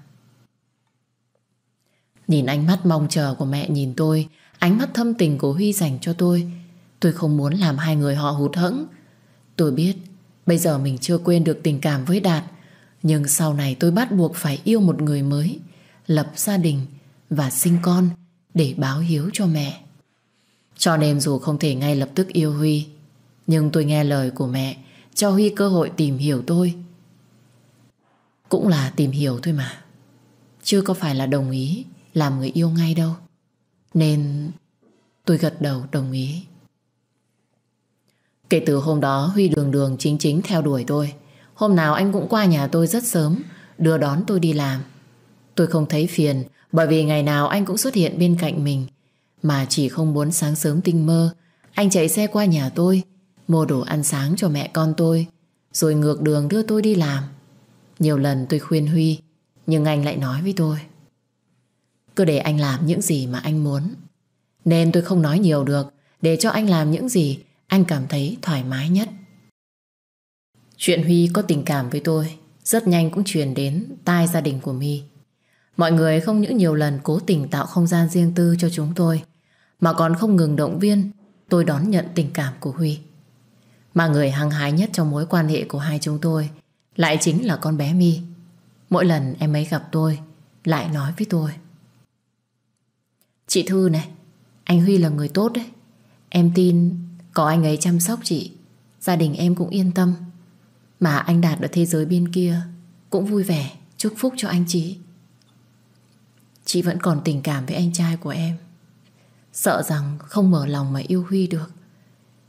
Nhìn ánh mắt mong chờ của mẹ nhìn tôi Ánh mắt thâm tình của Huy dành cho tôi Tôi không muốn làm hai người họ hụt hẫng Tôi biết Bây giờ mình chưa quên được tình cảm với Đạt Nhưng sau này tôi bắt buộc phải yêu một người mới Lập gia đình Và sinh con Để báo hiếu cho mẹ Cho nên dù không thể ngay lập tức yêu Huy Nhưng tôi nghe lời của mẹ Cho Huy cơ hội tìm hiểu tôi Cũng là tìm hiểu thôi mà Chưa có phải là đồng ý Làm người yêu ngay đâu Nên tôi gật đầu đồng ý Kể từ hôm đó Huy đường đường chính chính theo đuổi tôi. Hôm nào anh cũng qua nhà tôi rất sớm, đưa đón tôi đi làm. Tôi không thấy phiền bởi vì ngày nào anh cũng xuất hiện bên cạnh mình. Mà chỉ không muốn sáng sớm tinh mơ, anh chạy xe qua nhà tôi, mua đồ ăn sáng cho mẹ con tôi, rồi ngược đường đưa tôi đi làm. Nhiều lần tôi khuyên Huy, nhưng anh lại nói với tôi. Cứ để anh làm những gì mà anh muốn. Nên tôi không nói nhiều được, để cho anh làm những gì anh cảm thấy thoải mái nhất. Chuyện Huy có tình cảm với tôi rất nhanh cũng truyền đến tai gia đình của My. Mọi người không những nhiều lần cố tình tạo không gian riêng tư cho chúng tôi mà còn không ngừng động viên tôi đón nhận tình cảm của Huy. Mà người hăng hái nhất trong mối quan hệ của hai chúng tôi lại chính là con bé My. Mỗi lần em ấy gặp tôi lại nói với tôi Chị Thư này, anh Huy là người tốt đấy. Em tin có anh ấy chăm sóc chị Gia đình em cũng yên tâm Mà anh Đạt ở thế giới bên kia Cũng vui vẻ chúc phúc cho anh chị Chị vẫn còn tình cảm với anh trai của em Sợ rằng không mở lòng mà yêu Huy được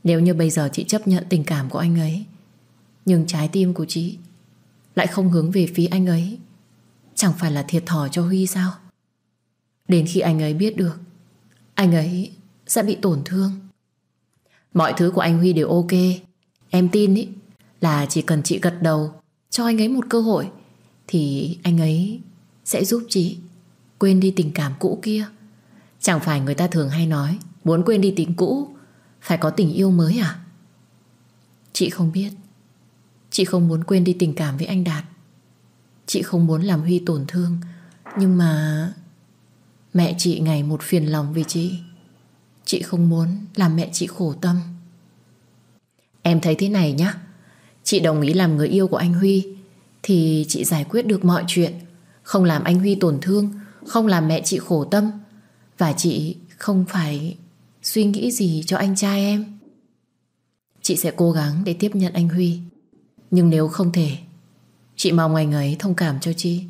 Nếu như bây giờ chị chấp nhận tình cảm của anh ấy Nhưng trái tim của chị Lại không hướng về phía anh ấy Chẳng phải là thiệt thòi cho Huy sao Đến khi anh ấy biết được Anh ấy sẽ bị tổn thương Mọi thứ của anh Huy đều ok Em tin ý Là chỉ cần chị gật đầu Cho anh ấy một cơ hội Thì anh ấy sẽ giúp chị Quên đi tình cảm cũ kia Chẳng phải người ta thường hay nói Muốn quên đi tình cũ Phải có tình yêu mới à Chị không biết Chị không muốn quên đi tình cảm với anh Đạt Chị không muốn làm Huy tổn thương Nhưng mà Mẹ chị ngày một phiền lòng vì chị Chị không muốn làm mẹ chị khổ tâm Em thấy thế này nhá Chị đồng ý làm người yêu của anh Huy Thì chị giải quyết được mọi chuyện Không làm anh Huy tổn thương Không làm mẹ chị khổ tâm Và chị không phải suy nghĩ gì cho anh trai em Chị sẽ cố gắng để tiếp nhận anh Huy Nhưng nếu không thể Chị mong anh ấy thông cảm cho chị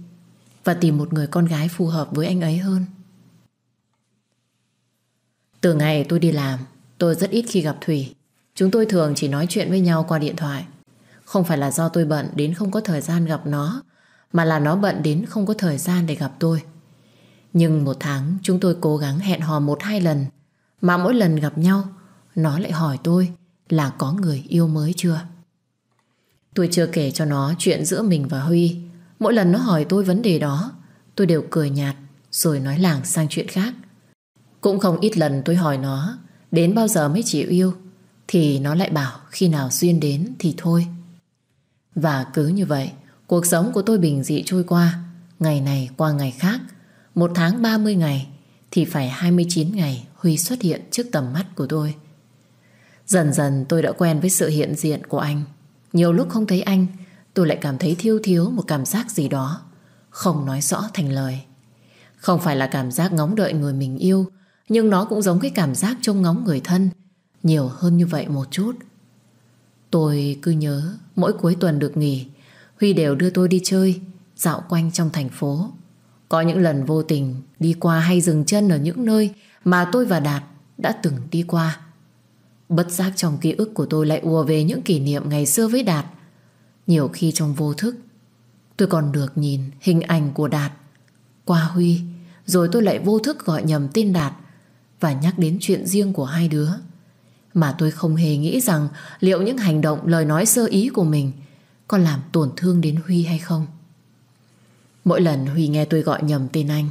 Và tìm một người con gái phù hợp với anh ấy hơn từ ngày tôi đi làm, tôi rất ít khi gặp Thủy. Chúng tôi thường chỉ nói chuyện với nhau qua điện thoại. Không phải là do tôi bận đến không có thời gian gặp nó, mà là nó bận đến không có thời gian để gặp tôi. Nhưng một tháng chúng tôi cố gắng hẹn hò một hai lần, mà mỗi lần gặp nhau, nó lại hỏi tôi là có người yêu mới chưa. Tôi chưa kể cho nó chuyện giữa mình và Huy. Mỗi lần nó hỏi tôi vấn đề đó, tôi đều cười nhạt rồi nói lảng sang chuyện khác. Cũng không ít lần tôi hỏi nó Đến bao giờ mới chịu yêu Thì nó lại bảo khi nào duyên đến thì thôi Và cứ như vậy Cuộc sống của tôi bình dị trôi qua Ngày này qua ngày khác Một tháng 30 ngày Thì phải 29 ngày Huy xuất hiện trước tầm mắt của tôi Dần dần tôi đã quen với sự hiện diện của anh Nhiều lúc không thấy anh Tôi lại cảm thấy thiêu thiếu một cảm giác gì đó Không nói rõ thành lời Không phải là cảm giác ngóng đợi người mình yêu nhưng nó cũng giống cái cảm giác trông ngóng người thân Nhiều hơn như vậy một chút Tôi cứ nhớ Mỗi cuối tuần được nghỉ Huy đều đưa tôi đi chơi Dạo quanh trong thành phố Có những lần vô tình đi qua hay dừng chân Ở những nơi mà tôi và Đạt Đã từng đi qua Bất giác trong ký ức của tôi lại ùa về Những kỷ niệm ngày xưa với Đạt Nhiều khi trong vô thức Tôi còn được nhìn hình ảnh của Đạt Qua Huy Rồi tôi lại vô thức gọi nhầm tên Đạt và nhắc đến chuyện riêng của hai đứa. Mà tôi không hề nghĩ rằng liệu những hành động lời nói sơ ý của mình có làm tổn thương đến Huy hay không. Mỗi lần Huy nghe tôi gọi nhầm tên anh,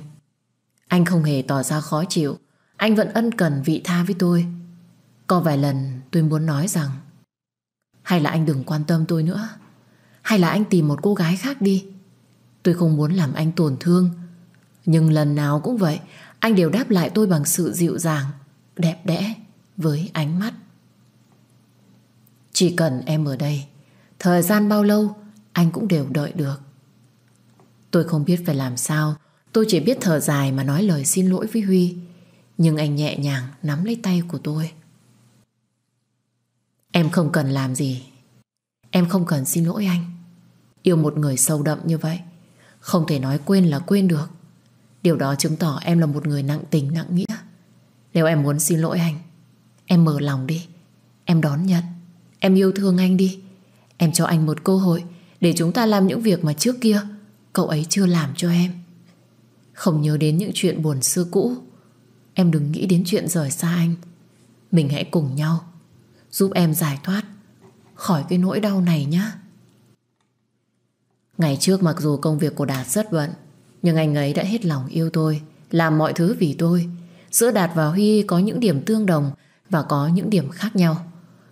anh không hề tỏ ra khó chịu, anh vẫn ân cần vị tha với tôi. Có vài lần tôi muốn nói rằng hay là anh đừng quan tâm tôi nữa Hay là anh tìm một cô gái khác đi Tôi không muốn làm anh tổn thương Nhưng lần nào cũng vậy anh đều đáp lại tôi bằng sự dịu dàng Đẹp đẽ với ánh mắt Chỉ cần em ở đây Thời gian bao lâu Anh cũng đều đợi được Tôi không biết phải làm sao Tôi chỉ biết thở dài mà nói lời xin lỗi với Huy Nhưng anh nhẹ nhàng nắm lấy tay của tôi Em không cần làm gì Em không cần xin lỗi anh Yêu một người sâu đậm như vậy Không thể nói quên là quên được Điều đó chứng tỏ em là một người nặng tình nặng nghĩa Nếu em muốn xin lỗi anh Em mở lòng đi Em đón nhận Em yêu thương anh đi Em cho anh một cơ hội Để chúng ta làm những việc mà trước kia Cậu ấy chưa làm cho em Không nhớ đến những chuyện buồn xưa cũ Em đừng nghĩ đến chuyện rời xa anh Mình hãy cùng nhau Giúp em giải thoát Khỏi cái nỗi đau này nhé Ngày trước mặc dù công việc của Đạt rất bận nhưng anh ấy đã hết lòng yêu tôi Làm mọi thứ vì tôi Giữa Đạt và Huy có những điểm tương đồng Và có những điểm khác nhau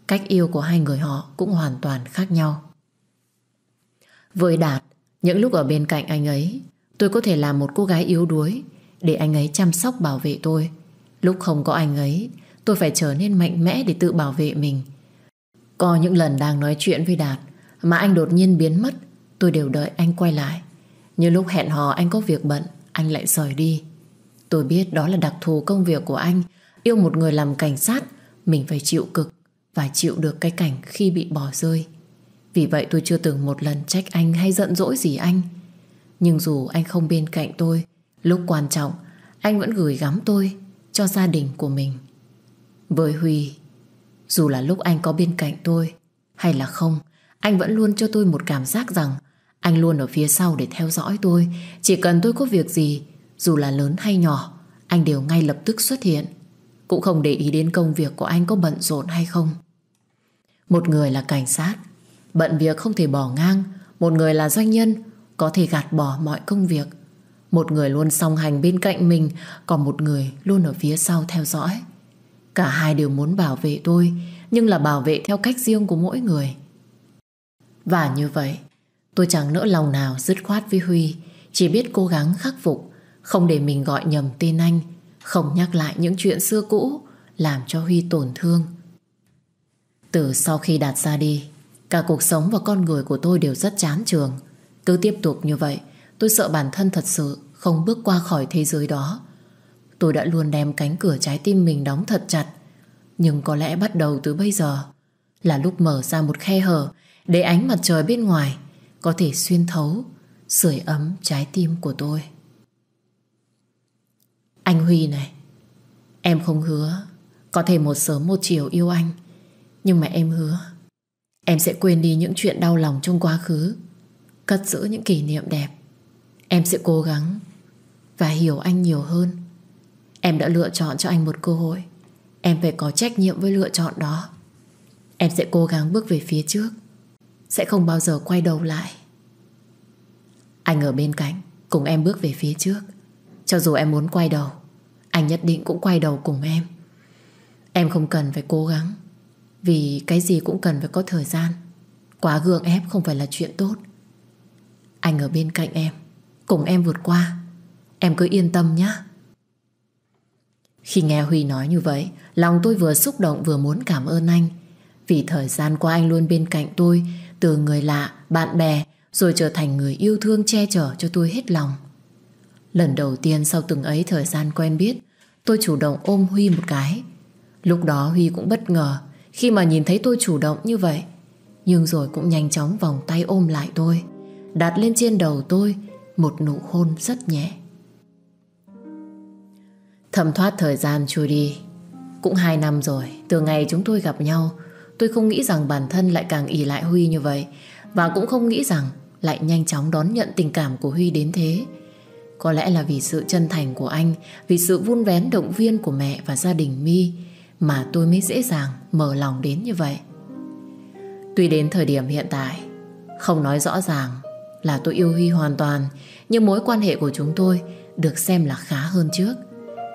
Cách yêu của hai người họ cũng hoàn toàn khác nhau Với Đạt Những lúc ở bên cạnh anh ấy Tôi có thể là một cô gái yếu đuối Để anh ấy chăm sóc bảo vệ tôi Lúc không có anh ấy Tôi phải trở nên mạnh mẽ để tự bảo vệ mình Có những lần đang nói chuyện với Đạt Mà anh đột nhiên biến mất Tôi đều đợi anh quay lại như lúc hẹn hò anh có việc bận Anh lại rời đi Tôi biết đó là đặc thù công việc của anh Yêu một người làm cảnh sát Mình phải chịu cực Và chịu được cái cảnh khi bị bỏ rơi Vì vậy tôi chưa từng một lần trách anh Hay giận dỗi gì anh Nhưng dù anh không bên cạnh tôi Lúc quan trọng Anh vẫn gửi gắm tôi Cho gia đình của mình Với Huy Dù là lúc anh có bên cạnh tôi Hay là không Anh vẫn luôn cho tôi một cảm giác rằng anh luôn ở phía sau để theo dõi tôi Chỉ cần tôi có việc gì Dù là lớn hay nhỏ Anh đều ngay lập tức xuất hiện Cũng không để ý đến công việc của anh có bận rộn hay không Một người là cảnh sát Bận việc không thể bỏ ngang Một người là doanh nhân Có thể gạt bỏ mọi công việc Một người luôn song hành bên cạnh mình Còn một người luôn ở phía sau theo dõi Cả hai đều muốn bảo vệ tôi Nhưng là bảo vệ theo cách riêng của mỗi người Và như vậy Tôi chẳng nỡ lòng nào dứt khoát với Huy Chỉ biết cố gắng khắc phục Không để mình gọi nhầm tên anh Không nhắc lại những chuyện xưa cũ Làm cho Huy tổn thương Từ sau khi đạt ra đi Cả cuộc sống và con người của tôi đều rất chán trường Cứ tiếp tục như vậy Tôi sợ bản thân thật sự Không bước qua khỏi thế giới đó Tôi đã luôn đem cánh cửa trái tim mình đóng thật chặt Nhưng có lẽ bắt đầu từ bây giờ Là lúc mở ra một khe hở Để ánh mặt trời bên ngoài có thể xuyên thấu sưởi ấm trái tim của tôi. Anh Huy này, em không hứa có thể một sớm một chiều yêu anh, nhưng mà em hứa em sẽ quên đi những chuyện đau lòng trong quá khứ, cất giữ những kỷ niệm đẹp. Em sẽ cố gắng và hiểu anh nhiều hơn. Em đã lựa chọn cho anh một cơ hội, em phải có trách nhiệm với lựa chọn đó. Em sẽ cố gắng bước về phía trước sẽ không bao giờ quay đầu lại Anh ở bên cạnh Cùng em bước về phía trước Cho dù em muốn quay đầu Anh nhất định cũng quay đầu cùng em Em không cần phải cố gắng Vì cái gì cũng cần phải có thời gian Quá gượng ép không phải là chuyện tốt Anh ở bên cạnh em Cùng em vượt qua Em cứ yên tâm nhé Khi nghe Huy nói như vậy Lòng tôi vừa xúc động vừa muốn cảm ơn anh Vì thời gian qua anh luôn bên cạnh tôi từ người lạ, bạn bè Rồi trở thành người yêu thương che chở cho tôi hết lòng Lần đầu tiên sau từng ấy thời gian quen biết Tôi chủ động ôm Huy một cái Lúc đó Huy cũng bất ngờ Khi mà nhìn thấy tôi chủ động như vậy Nhưng rồi cũng nhanh chóng vòng tay ôm lại tôi Đặt lên trên đầu tôi Một nụ hôn rất nhẹ Thẩm thoát thời gian trôi đi Cũng hai năm rồi Từ ngày chúng tôi gặp nhau Tôi không nghĩ rằng bản thân lại càng ỉ lại Huy như vậy Và cũng không nghĩ rằng lại nhanh chóng đón nhận tình cảm của Huy đến thế Có lẽ là vì sự chân thành của anh Vì sự vun vén động viên của mẹ và gia đình mi Mà tôi mới dễ dàng mở lòng đến như vậy Tuy đến thời điểm hiện tại Không nói rõ ràng là tôi yêu Huy hoàn toàn Nhưng mối quan hệ của chúng tôi được xem là khá hơn trước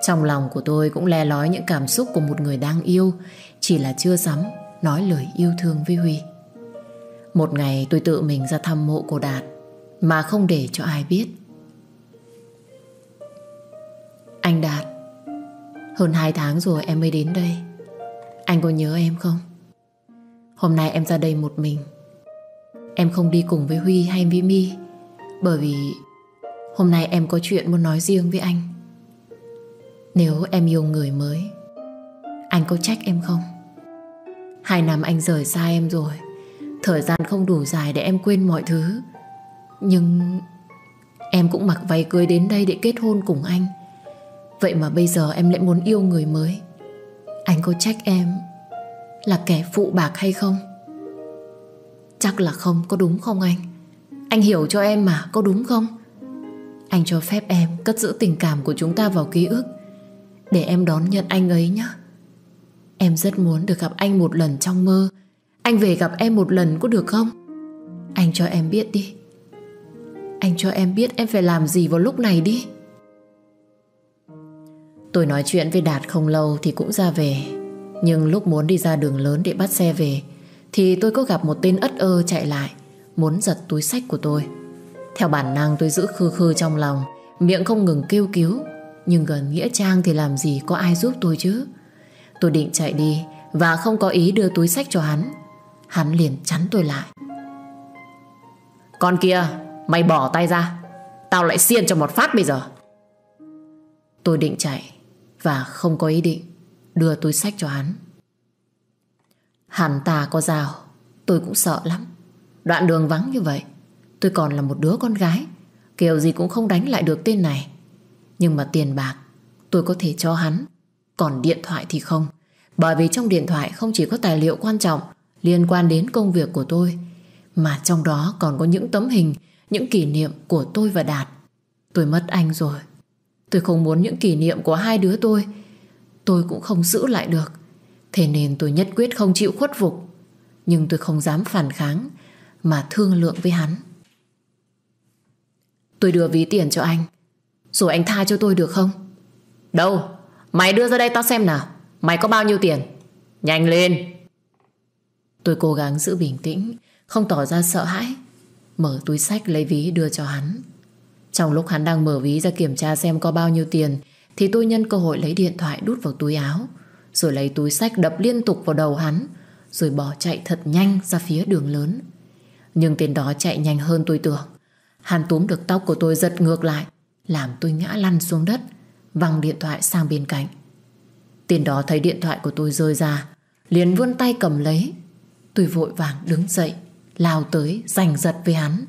trong lòng của tôi cũng le lói những cảm xúc của một người đang yêu Chỉ là chưa dám nói lời yêu thương với Huy. Một ngày tôi tự mình ra thăm mộ của Đạt mà không để cho ai biết. Anh Đạt, hơn 2 tháng rồi em mới đến đây. Anh có nhớ em không? Hôm nay em ra đây một mình. Em không đi cùng với Huy hay với My bởi vì hôm nay em có chuyện muốn nói riêng với anh. Nếu em yêu người mới, anh có trách em không? Hai năm anh rời xa em rồi Thời gian không đủ dài để em quên mọi thứ Nhưng Em cũng mặc váy cưới đến đây để kết hôn cùng anh Vậy mà bây giờ em lại muốn yêu người mới Anh có trách em Là kẻ phụ bạc hay không Chắc là không có đúng không anh Anh hiểu cho em mà có đúng không Anh cho phép em cất giữ tình cảm của chúng ta vào ký ức Để em đón nhận anh ấy nhé Em rất muốn được gặp anh một lần trong mơ Anh về gặp em một lần có được không Anh cho em biết đi Anh cho em biết em phải làm gì vào lúc này đi Tôi nói chuyện với Đạt không lâu thì cũng ra về Nhưng lúc muốn đi ra đường lớn để bắt xe về Thì tôi có gặp một tên ất ơ chạy lại Muốn giật túi sách của tôi Theo bản năng tôi giữ khư khư trong lòng Miệng không ngừng kêu cứu Nhưng gần Nghĩa Trang thì làm gì có ai giúp tôi chứ Tôi định chạy đi và không có ý đưa túi sách cho hắn. Hắn liền chắn tôi lại. Con kia, mày bỏ tay ra. Tao lại xiên cho một phát bây giờ. Tôi định chạy và không có ý định đưa túi sách cho hắn. Hắn ta có rào, tôi cũng sợ lắm. Đoạn đường vắng như vậy, tôi còn là một đứa con gái. Kiểu gì cũng không đánh lại được tên này. Nhưng mà tiền bạc, tôi có thể cho hắn còn điện thoại thì không. Bởi vì trong điện thoại không chỉ có tài liệu quan trọng liên quan đến công việc của tôi, mà trong đó còn có những tấm hình, những kỷ niệm của tôi và Đạt. Tôi mất anh rồi. Tôi không muốn những kỷ niệm của hai đứa tôi, tôi cũng không giữ lại được. Thế nên tôi nhất quyết không chịu khuất phục. Nhưng tôi không dám phản kháng, mà thương lượng với hắn. Tôi đưa ví tiền cho anh, rồi anh tha cho tôi được không? Đâu? Mày đưa ra đây tao xem nào Mày có bao nhiêu tiền Nhanh lên Tôi cố gắng giữ bình tĩnh Không tỏ ra sợ hãi Mở túi sách lấy ví đưa cho hắn Trong lúc hắn đang mở ví ra kiểm tra xem có bao nhiêu tiền Thì tôi nhân cơ hội lấy điện thoại đút vào túi áo Rồi lấy túi sách đập liên tục vào đầu hắn Rồi bỏ chạy thật nhanh ra phía đường lớn Nhưng tên đó chạy nhanh hơn tôi tưởng Hắn túm được tóc của tôi giật ngược lại Làm tôi ngã lăn xuống đất văng điện thoại sang bên cạnh. Tiền đó thấy điện thoại của tôi rơi ra, liền vươn tay cầm lấy. Tôi vội vàng đứng dậy, lao tới giành giật với hắn.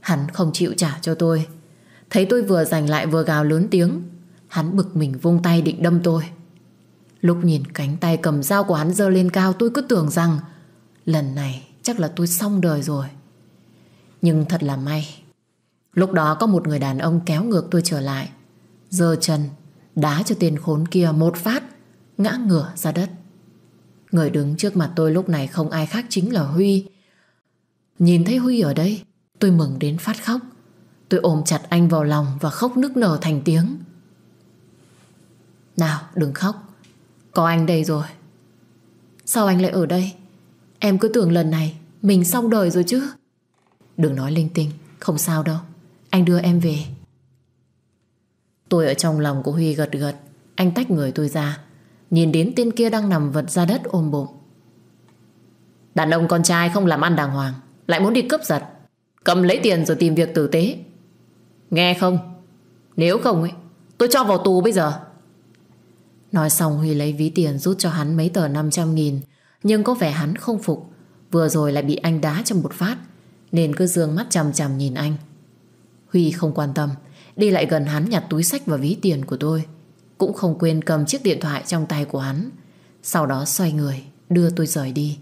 Hắn không chịu trả cho tôi. Thấy tôi vừa giành lại vừa gào lớn tiếng, hắn bực mình vung tay định đâm tôi. Lúc nhìn cánh tay cầm dao của hắn dơ lên cao tôi cứ tưởng rằng lần này chắc là tôi xong đời rồi. Nhưng thật là may. Lúc đó có một người đàn ông kéo ngược tôi trở lại giơ chân đá cho tên khốn kia một phát ngã ngửa ra đất. Người đứng trước mặt tôi lúc này không ai khác chính là Huy. Nhìn thấy Huy ở đây, tôi mừng đến phát khóc. Tôi ôm chặt anh vào lòng và khóc nức nở thành tiếng. Nào, đừng khóc. Có anh đây rồi. Sao anh lại ở đây? Em cứ tưởng lần này mình xong đời rồi chứ. Đừng nói linh tinh, không sao đâu. Anh đưa em về. Tôi ở trong lòng của Huy gật gật Anh tách người tôi ra Nhìn đến tên kia đang nằm vật ra đất ôm bụng Đàn ông con trai không làm ăn đàng hoàng Lại muốn đi cướp giật Cầm lấy tiền rồi tìm việc tử tế Nghe không Nếu không ấy Tôi cho vào tù bây giờ Nói xong Huy lấy ví tiền rút cho hắn mấy tờ 500 nghìn Nhưng có vẻ hắn không phục Vừa rồi lại bị anh đá trong một phát Nên cứ dương mắt chằm chằm nhìn anh Huy không quan tâm đi lại gần hắn nhặt túi sách và ví tiền của tôi. Cũng không quên cầm chiếc điện thoại trong tay của hắn. Sau đó xoay người, đưa tôi rời đi.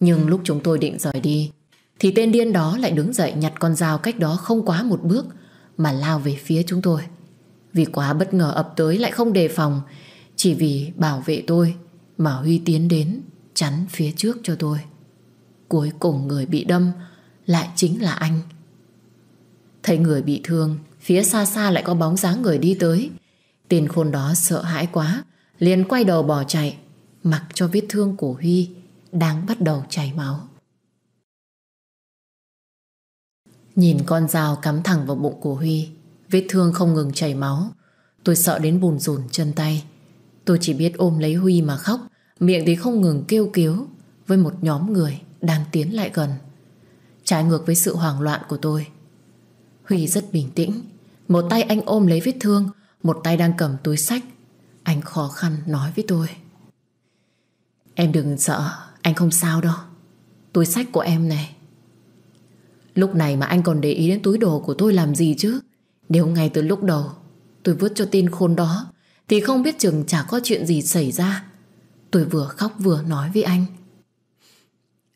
Nhưng lúc chúng tôi định rời đi, thì tên điên đó lại đứng dậy nhặt con dao cách đó không quá một bước mà lao về phía chúng tôi. Vì quá bất ngờ ập tới lại không đề phòng, chỉ vì bảo vệ tôi mà Huy tiến đến chắn phía trước cho tôi. Cuối cùng người bị đâm lại chính là anh. Thấy người bị thương, Phía xa xa lại có bóng dáng người đi tới tiền khôn đó sợ hãi quá liền quay đầu bỏ chạy Mặc cho vết thương của Huy Đang bắt đầu chảy máu Nhìn con dao cắm thẳng vào bụng của Huy Vết thương không ngừng chảy máu Tôi sợ đến bùn rùn chân tay Tôi chỉ biết ôm lấy Huy mà khóc Miệng thì không ngừng kêu cứu Với một nhóm người đang tiến lại gần Trái ngược với sự hoảng loạn của tôi Huy rất bình tĩnh một tay anh ôm lấy vết thương Một tay đang cầm túi sách Anh khó khăn nói với tôi Em đừng sợ Anh không sao đâu Túi sách của em này Lúc này mà anh còn để ý đến túi đồ của tôi làm gì chứ Nếu ngay từ lúc đầu Tôi vứt cho tin khôn đó Thì không biết chừng chả có chuyện gì xảy ra Tôi vừa khóc vừa nói với anh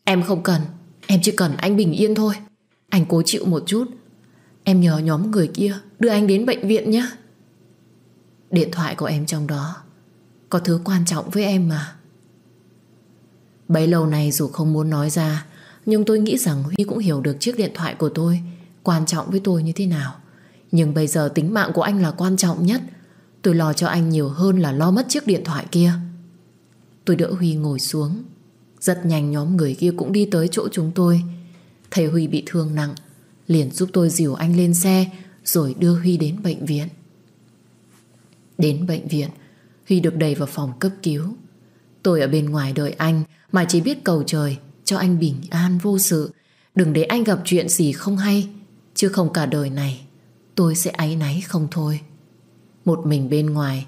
Em không cần Em chỉ cần anh bình yên thôi Anh cố chịu một chút Em nhờ nhóm người kia Đưa anh đến bệnh viện nhé Điện thoại của em trong đó Có thứ quan trọng với em mà Bấy lâu này dù không muốn nói ra Nhưng tôi nghĩ rằng Huy cũng hiểu được chiếc điện thoại của tôi Quan trọng với tôi như thế nào Nhưng bây giờ tính mạng của anh là quan trọng nhất Tôi lo cho anh nhiều hơn là lo mất chiếc điện thoại kia Tôi đỡ Huy ngồi xuống Rất nhanh nhóm người kia cũng đi tới chỗ chúng tôi Thầy Huy bị thương nặng Liền giúp tôi dìu anh lên xe rồi đưa Huy đến bệnh viện. Đến bệnh viện, Huy được đẩy vào phòng cấp cứu. Tôi ở bên ngoài đợi anh mà chỉ biết cầu trời cho anh bình an vô sự. Đừng để anh gặp chuyện gì không hay, chứ không cả đời này tôi sẽ áy náy không thôi. Một mình bên ngoài,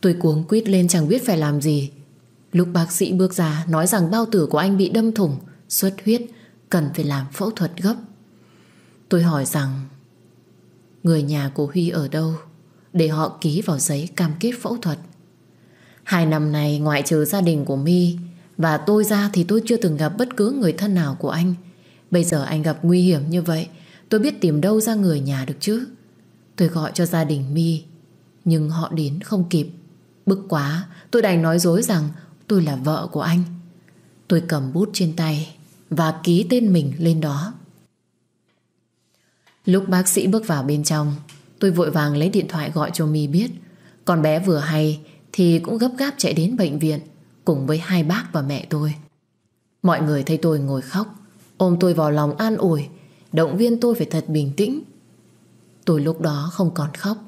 tôi cuống quýt lên chẳng biết phải làm gì. Lúc bác sĩ bước ra nói rằng bao tử của anh bị đâm thủng, xuất huyết, cần phải làm phẫu thuật gấp. Tôi hỏi rằng Người nhà của Huy ở đâu Để họ ký vào giấy cam kết phẫu thuật Hai năm này ngoại trừ gia đình của My Và tôi ra thì tôi chưa từng gặp bất cứ người thân nào của anh Bây giờ anh gặp nguy hiểm như vậy Tôi biết tìm đâu ra người nhà được chứ Tôi gọi cho gia đình My Nhưng họ đến không kịp Bức quá tôi đành nói dối rằng Tôi là vợ của anh Tôi cầm bút trên tay Và ký tên mình lên đó Lúc bác sĩ bước vào bên trong Tôi vội vàng lấy điện thoại gọi cho My biết Còn bé vừa hay Thì cũng gấp gáp chạy đến bệnh viện Cùng với hai bác và mẹ tôi Mọi người thấy tôi ngồi khóc Ôm tôi vào lòng an ủi Động viên tôi phải thật bình tĩnh Tôi lúc đó không còn khóc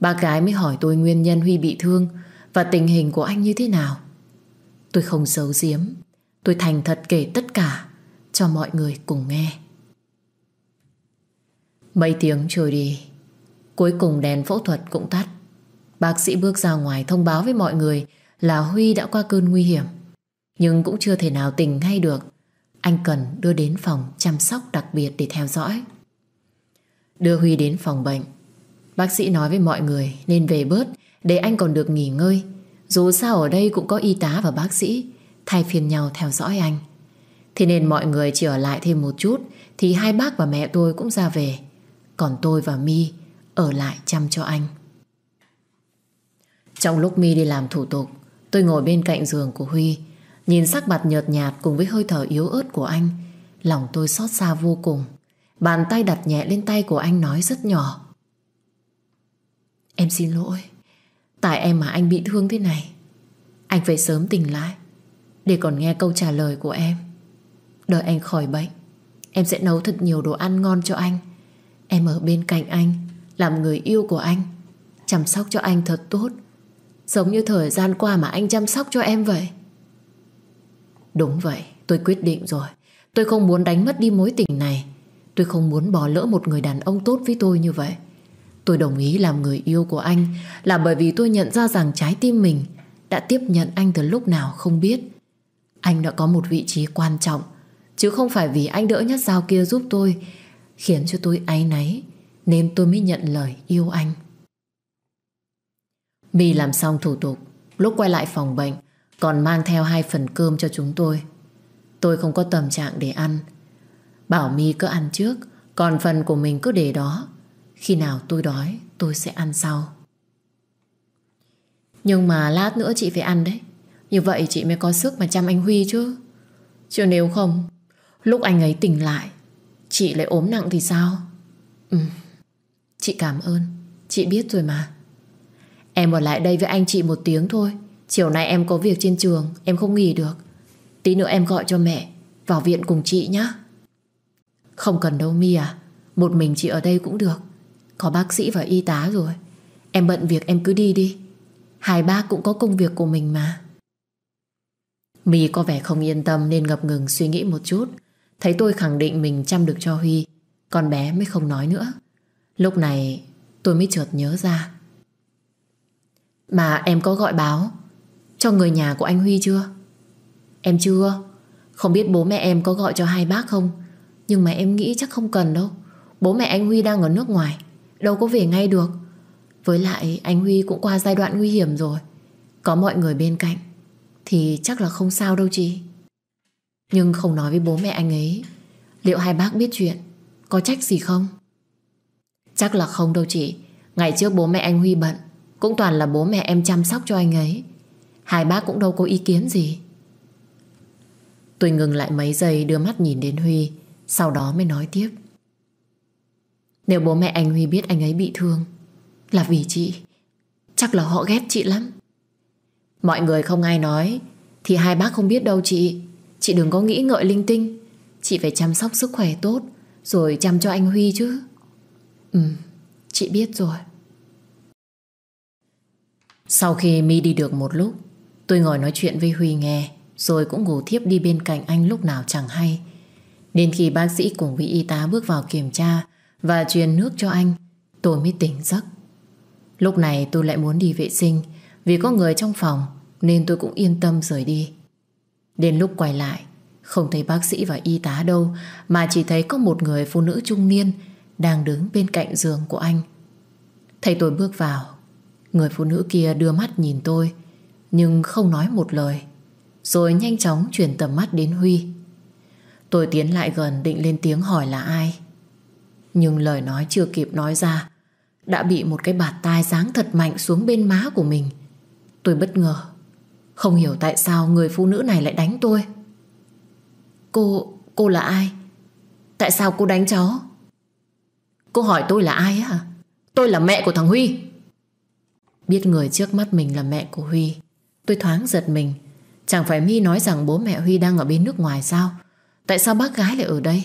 Ba gái mới hỏi tôi nguyên nhân Huy bị thương Và tình hình của anh như thế nào Tôi không giấu giếm Tôi thành thật kể tất cả Cho mọi người cùng nghe Mấy tiếng trôi đi Cuối cùng đèn phẫu thuật cũng tắt Bác sĩ bước ra ngoài thông báo với mọi người Là Huy đã qua cơn nguy hiểm Nhưng cũng chưa thể nào tỉnh ngay được Anh cần đưa đến phòng chăm sóc đặc biệt để theo dõi Đưa Huy đến phòng bệnh Bác sĩ nói với mọi người nên về bớt Để anh còn được nghỉ ngơi Dù sao ở đây cũng có y tá và bác sĩ Thay phiên nhau theo dõi anh Thế nên mọi người chỉ ở lại thêm một chút Thì hai bác và mẹ tôi cũng ra về còn tôi và My ở lại chăm cho anh. Trong lúc My đi làm thủ tục, tôi ngồi bên cạnh giường của Huy, nhìn sắc mặt nhợt nhạt cùng với hơi thở yếu ớt của anh, lòng tôi xót xa vô cùng. Bàn tay đặt nhẹ lên tay của anh nói rất nhỏ. Em xin lỗi, tại em mà anh bị thương thế này. Anh phải sớm tỉnh lại, để còn nghe câu trả lời của em. Đợi anh khỏi bệnh, em sẽ nấu thật nhiều đồ ăn ngon cho anh. Em ở bên cạnh anh Làm người yêu của anh Chăm sóc cho anh thật tốt Giống như thời gian qua mà anh chăm sóc cho em vậy Đúng vậy Tôi quyết định rồi Tôi không muốn đánh mất đi mối tình này Tôi không muốn bỏ lỡ một người đàn ông tốt với tôi như vậy Tôi đồng ý làm người yêu của anh Là bởi vì tôi nhận ra rằng trái tim mình Đã tiếp nhận anh từ lúc nào không biết Anh đã có một vị trí quan trọng Chứ không phải vì anh đỡ nhất dao kia giúp tôi Khiến cho tôi áy náy Nên tôi mới nhận lời yêu anh My làm xong thủ tục Lúc quay lại phòng bệnh Còn mang theo hai phần cơm cho chúng tôi Tôi không có tâm trạng để ăn Bảo Mi cứ ăn trước Còn phần của mình cứ để đó Khi nào tôi đói tôi sẽ ăn sau Nhưng mà lát nữa chị phải ăn đấy Như vậy chị mới có sức mà chăm anh Huy chứ Chứ nếu không Lúc anh ấy tỉnh lại Chị lại ốm nặng thì sao Ừ Chị cảm ơn Chị biết rồi mà Em ở lại đây với anh chị một tiếng thôi Chiều nay em có việc trên trường Em không nghỉ được Tí nữa em gọi cho mẹ Vào viện cùng chị nhé Không cần đâu Mi à Một mình chị ở đây cũng được Có bác sĩ và y tá rồi Em bận việc em cứ đi đi Hai bác cũng có công việc của mình mà Mi có vẻ không yên tâm nên ngập ngừng suy nghĩ một chút Thấy tôi khẳng định mình chăm được cho Huy Con bé mới không nói nữa Lúc này tôi mới chợt nhớ ra Mà em có gọi báo Cho người nhà của anh Huy chưa Em chưa Không biết bố mẹ em có gọi cho hai bác không Nhưng mà em nghĩ chắc không cần đâu Bố mẹ anh Huy đang ở nước ngoài Đâu có về ngay được Với lại anh Huy cũng qua giai đoạn nguy hiểm rồi Có mọi người bên cạnh Thì chắc là không sao đâu chị nhưng không nói với bố mẹ anh ấy Liệu hai bác biết chuyện Có trách gì không Chắc là không đâu chị Ngày trước bố mẹ anh Huy bận Cũng toàn là bố mẹ em chăm sóc cho anh ấy Hai bác cũng đâu có ý kiến gì Tôi ngừng lại mấy giây đưa mắt nhìn đến Huy Sau đó mới nói tiếp Nếu bố mẹ anh Huy biết anh ấy bị thương Là vì chị Chắc là họ ghét chị lắm Mọi người không ai nói Thì hai bác không biết đâu chị Chị đừng có nghĩ ngợi linh tinh Chị phải chăm sóc sức khỏe tốt Rồi chăm cho anh Huy chứ Ừ chị biết rồi Sau khi mi đi được một lúc Tôi ngồi nói chuyện với Huy nghe Rồi cũng ngủ thiếp đi bên cạnh anh lúc nào chẳng hay Đến khi bác sĩ cùng với y tá bước vào kiểm tra Và truyền nước cho anh Tôi mới tỉnh giấc Lúc này tôi lại muốn đi vệ sinh Vì có người trong phòng Nên tôi cũng yên tâm rời đi Đến lúc quay lại Không thấy bác sĩ và y tá đâu Mà chỉ thấy có một người phụ nữ trung niên Đang đứng bên cạnh giường của anh Thấy tôi bước vào Người phụ nữ kia đưa mắt nhìn tôi Nhưng không nói một lời Rồi nhanh chóng chuyển tầm mắt đến Huy Tôi tiến lại gần định lên tiếng hỏi là ai Nhưng lời nói chưa kịp nói ra Đã bị một cái bạt tai giáng thật mạnh xuống bên má của mình Tôi bất ngờ không hiểu tại sao người phụ nữ này lại đánh tôi Cô, cô là ai? Tại sao cô đánh cháu? Cô hỏi tôi là ai à? Tôi là mẹ của thằng Huy Biết người trước mắt mình là mẹ của Huy Tôi thoáng giật mình Chẳng phải My nói rằng bố mẹ Huy đang ở bên nước ngoài sao Tại sao bác gái lại ở đây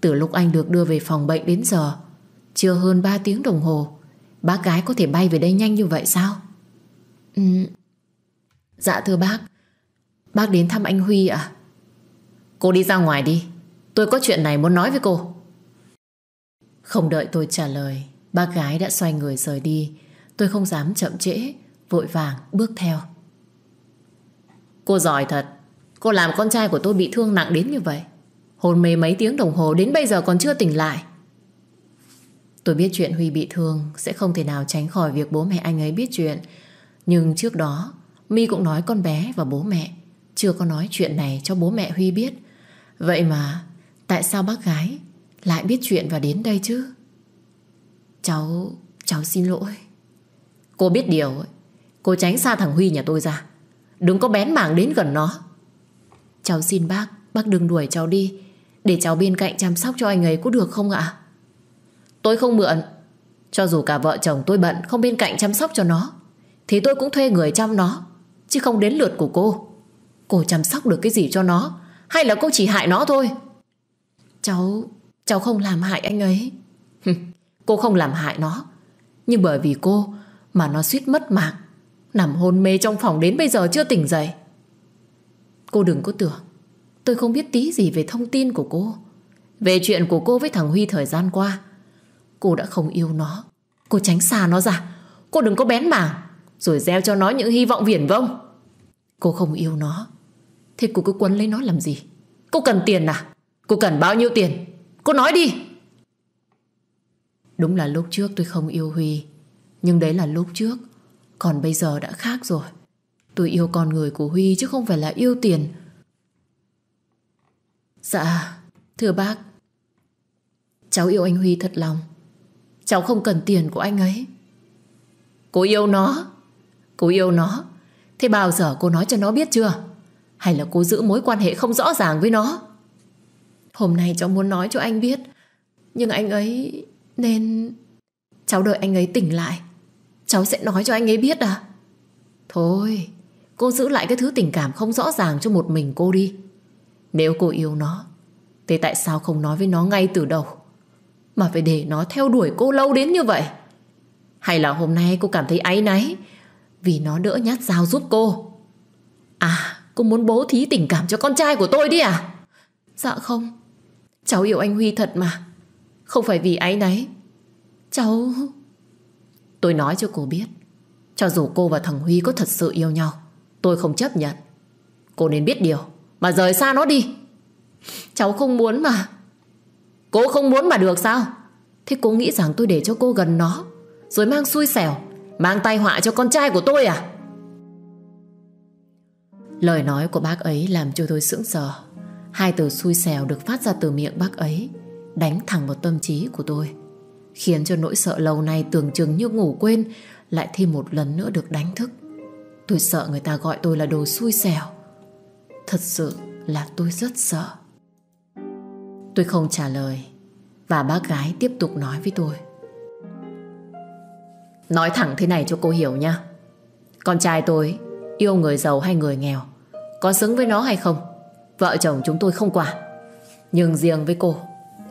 Từ lúc anh được đưa về phòng bệnh đến giờ Chưa hơn 3 tiếng đồng hồ Bác gái có thể bay về đây nhanh như vậy sao Ừ Dạ thưa bác Bác đến thăm anh Huy ạ à? Cô đi ra ngoài đi Tôi có chuyện này muốn nói với cô Không đợi tôi trả lời Bác gái đã xoay người rời đi Tôi không dám chậm trễ Vội vàng bước theo Cô giỏi thật Cô làm con trai của tôi bị thương nặng đến như vậy Hồn mê mấy tiếng đồng hồ Đến bây giờ còn chưa tỉnh lại Tôi biết chuyện Huy bị thương Sẽ không thể nào tránh khỏi việc bố mẹ anh ấy biết chuyện Nhưng trước đó My cũng nói con bé và bố mẹ Chưa có nói chuyện này cho bố mẹ Huy biết Vậy mà Tại sao bác gái lại biết chuyện và đến đây chứ Cháu Cháu xin lỗi Cô biết điều Cô tránh xa thằng Huy nhà tôi ra Đừng có bén mảng đến gần nó Cháu xin bác Bác đừng đuổi cháu đi Để cháu bên cạnh chăm sóc cho anh ấy có được không ạ Tôi không mượn Cho dù cả vợ chồng tôi bận Không bên cạnh chăm sóc cho nó Thì tôi cũng thuê người chăm nó Chứ không đến lượt của cô Cô chăm sóc được cái gì cho nó Hay là cô chỉ hại nó thôi Cháu, cháu không làm hại anh ấy Cô không làm hại nó Nhưng bởi vì cô Mà nó suýt mất mạng Nằm hôn mê trong phòng đến bây giờ chưa tỉnh dậy Cô đừng có tưởng Tôi không biết tí gì về thông tin của cô Về chuyện của cô với thằng Huy thời gian qua Cô đã không yêu nó Cô tránh xa nó ra Cô đừng có bén mảng rồi gieo cho nó những hy vọng viển vông Cô không yêu nó Thế cô cứ quấn lấy nó làm gì Cô cần tiền à Cô cần bao nhiêu tiền Cô nói đi Đúng là lúc trước tôi không yêu Huy Nhưng đấy là lúc trước Còn bây giờ đã khác rồi Tôi yêu con người của Huy chứ không phải là yêu tiền Dạ Thưa bác Cháu yêu anh Huy thật lòng Cháu không cần tiền của anh ấy Cô yêu nó Cô yêu nó Thế bao giờ cô nói cho nó biết chưa Hay là cô giữ mối quan hệ không rõ ràng với nó Hôm nay cháu muốn nói cho anh biết Nhưng anh ấy Nên Cháu đợi anh ấy tỉnh lại Cháu sẽ nói cho anh ấy biết à Thôi Cô giữ lại cái thứ tình cảm không rõ ràng cho một mình cô đi Nếu cô yêu nó Thế tại sao không nói với nó ngay từ đầu Mà phải để nó theo đuổi cô lâu đến như vậy Hay là hôm nay cô cảm thấy áy náy vì nó đỡ nhát dao giúp cô À cô muốn bố thí tình cảm cho con trai của tôi đi à Dạ không Cháu yêu anh Huy thật mà Không phải vì ấy nấy Cháu Tôi nói cho cô biết Cho dù cô và thằng Huy có thật sự yêu nhau Tôi không chấp nhận Cô nên biết điều Mà rời xa nó đi Cháu không muốn mà Cô không muốn mà được sao Thế cô nghĩ rằng tôi để cho cô gần nó Rồi mang xui xẻo Mang tai họa cho con trai của tôi à Lời nói của bác ấy làm cho tôi sững sờ Hai từ xui xẻo được phát ra từ miệng bác ấy Đánh thẳng vào tâm trí của tôi Khiến cho nỗi sợ lâu nay tưởng chừng như ngủ quên Lại thêm một lần nữa được đánh thức Tôi sợ người ta gọi tôi là đồ xui xẻo Thật sự là tôi rất sợ Tôi không trả lời Và bác gái tiếp tục nói với tôi Nói thẳng thế này cho cô hiểu nha Con trai tôi yêu người giàu hay người nghèo Có xứng với nó hay không Vợ chồng chúng tôi không quản Nhưng riêng với cô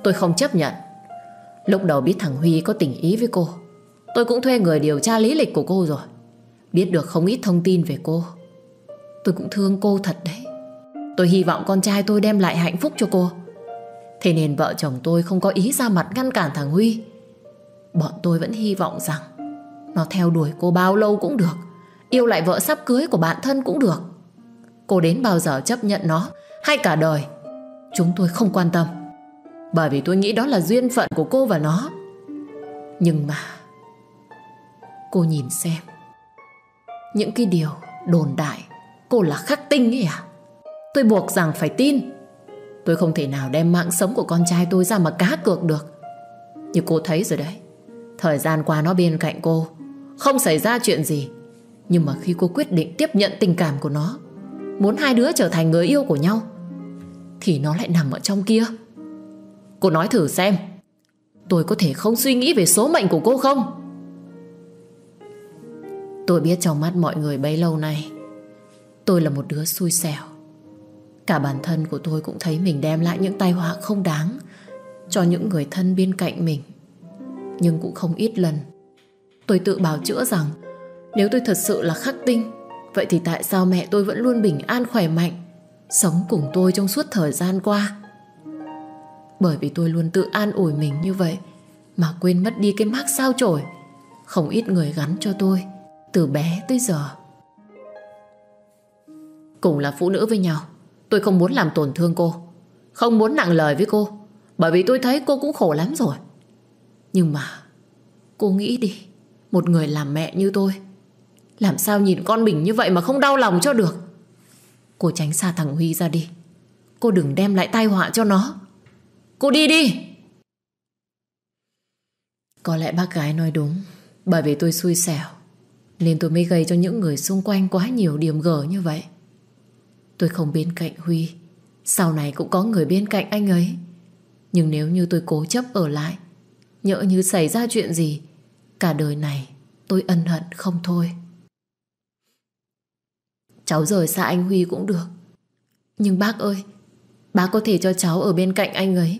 Tôi không chấp nhận Lúc đầu biết thằng Huy có tình ý với cô Tôi cũng thuê người điều tra lý lịch của cô rồi Biết được không ít thông tin về cô Tôi cũng thương cô thật đấy Tôi hy vọng con trai tôi đem lại hạnh phúc cho cô Thế nên vợ chồng tôi không có ý ra mặt ngăn cản thằng Huy Bọn tôi vẫn hy vọng rằng nó theo đuổi cô bao lâu cũng được Yêu lại vợ sắp cưới của bạn thân cũng được Cô đến bao giờ chấp nhận nó Hay cả đời Chúng tôi không quan tâm Bởi vì tôi nghĩ đó là duyên phận của cô và nó Nhưng mà Cô nhìn xem Những cái điều đồn đại Cô là khắc tinh ấy à Tôi buộc rằng phải tin Tôi không thể nào đem mạng sống của con trai tôi ra mà cá cược được Như cô thấy rồi đấy Thời gian qua nó bên cạnh cô không xảy ra chuyện gì Nhưng mà khi cô quyết định tiếp nhận tình cảm của nó Muốn hai đứa trở thành người yêu của nhau Thì nó lại nằm ở trong kia Cô nói thử xem Tôi có thể không suy nghĩ về số mệnh của cô không Tôi biết trong mắt mọi người bấy lâu nay Tôi là một đứa xui xẻo Cả bản thân của tôi cũng thấy mình đem lại những tai họa không đáng Cho những người thân bên cạnh mình Nhưng cũng không ít lần Tôi tự bảo chữa rằng nếu tôi thật sự là khắc tinh Vậy thì tại sao mẹ tôi vẫn luôn bình an khỏe mạnh Sống cùng tôi trong suốt thời gian qua Bởi vì tôi luôn tự an ủi mình như vậy Mà quên mất đi cái mác sao chổi Không ít người gắn cho tôi Từ bé tới giờ Cùng là phụ nữ với nhau Tôi không muốn làm tổn thương cô Không muốn nặng lời với cô Bởi vì tôi thấy cô cũng khổ lắm rồi Nhưng mà Cô nghĩ đi một người làm mẹ như tôi Làm sao nhìn con mình như vậy mà không đau lòng cho được Cô tránh xa thằng Huy ra đi Cô đừng đem lại tai họa cho nó Cô đi đi Có lẽ bác gái nói đúng Bởi vì tôi xui xẻo Nên tôi mới gây cho những người xung quanh Quá nhiều điểm gở như vậy Tôi không bên cạnh Huy Sau này cũng có người bên cạnh anh ấy Nhưng nếu như tôi cố chấp ở lại Nhỡ như xảy ra chuyện gì Cả đời này tôi ân hận không thôi Cháu rời xa anh Huy cũng được Nhưng bác ơi Bác có thể cho cháu ở bên cạnh anh ấy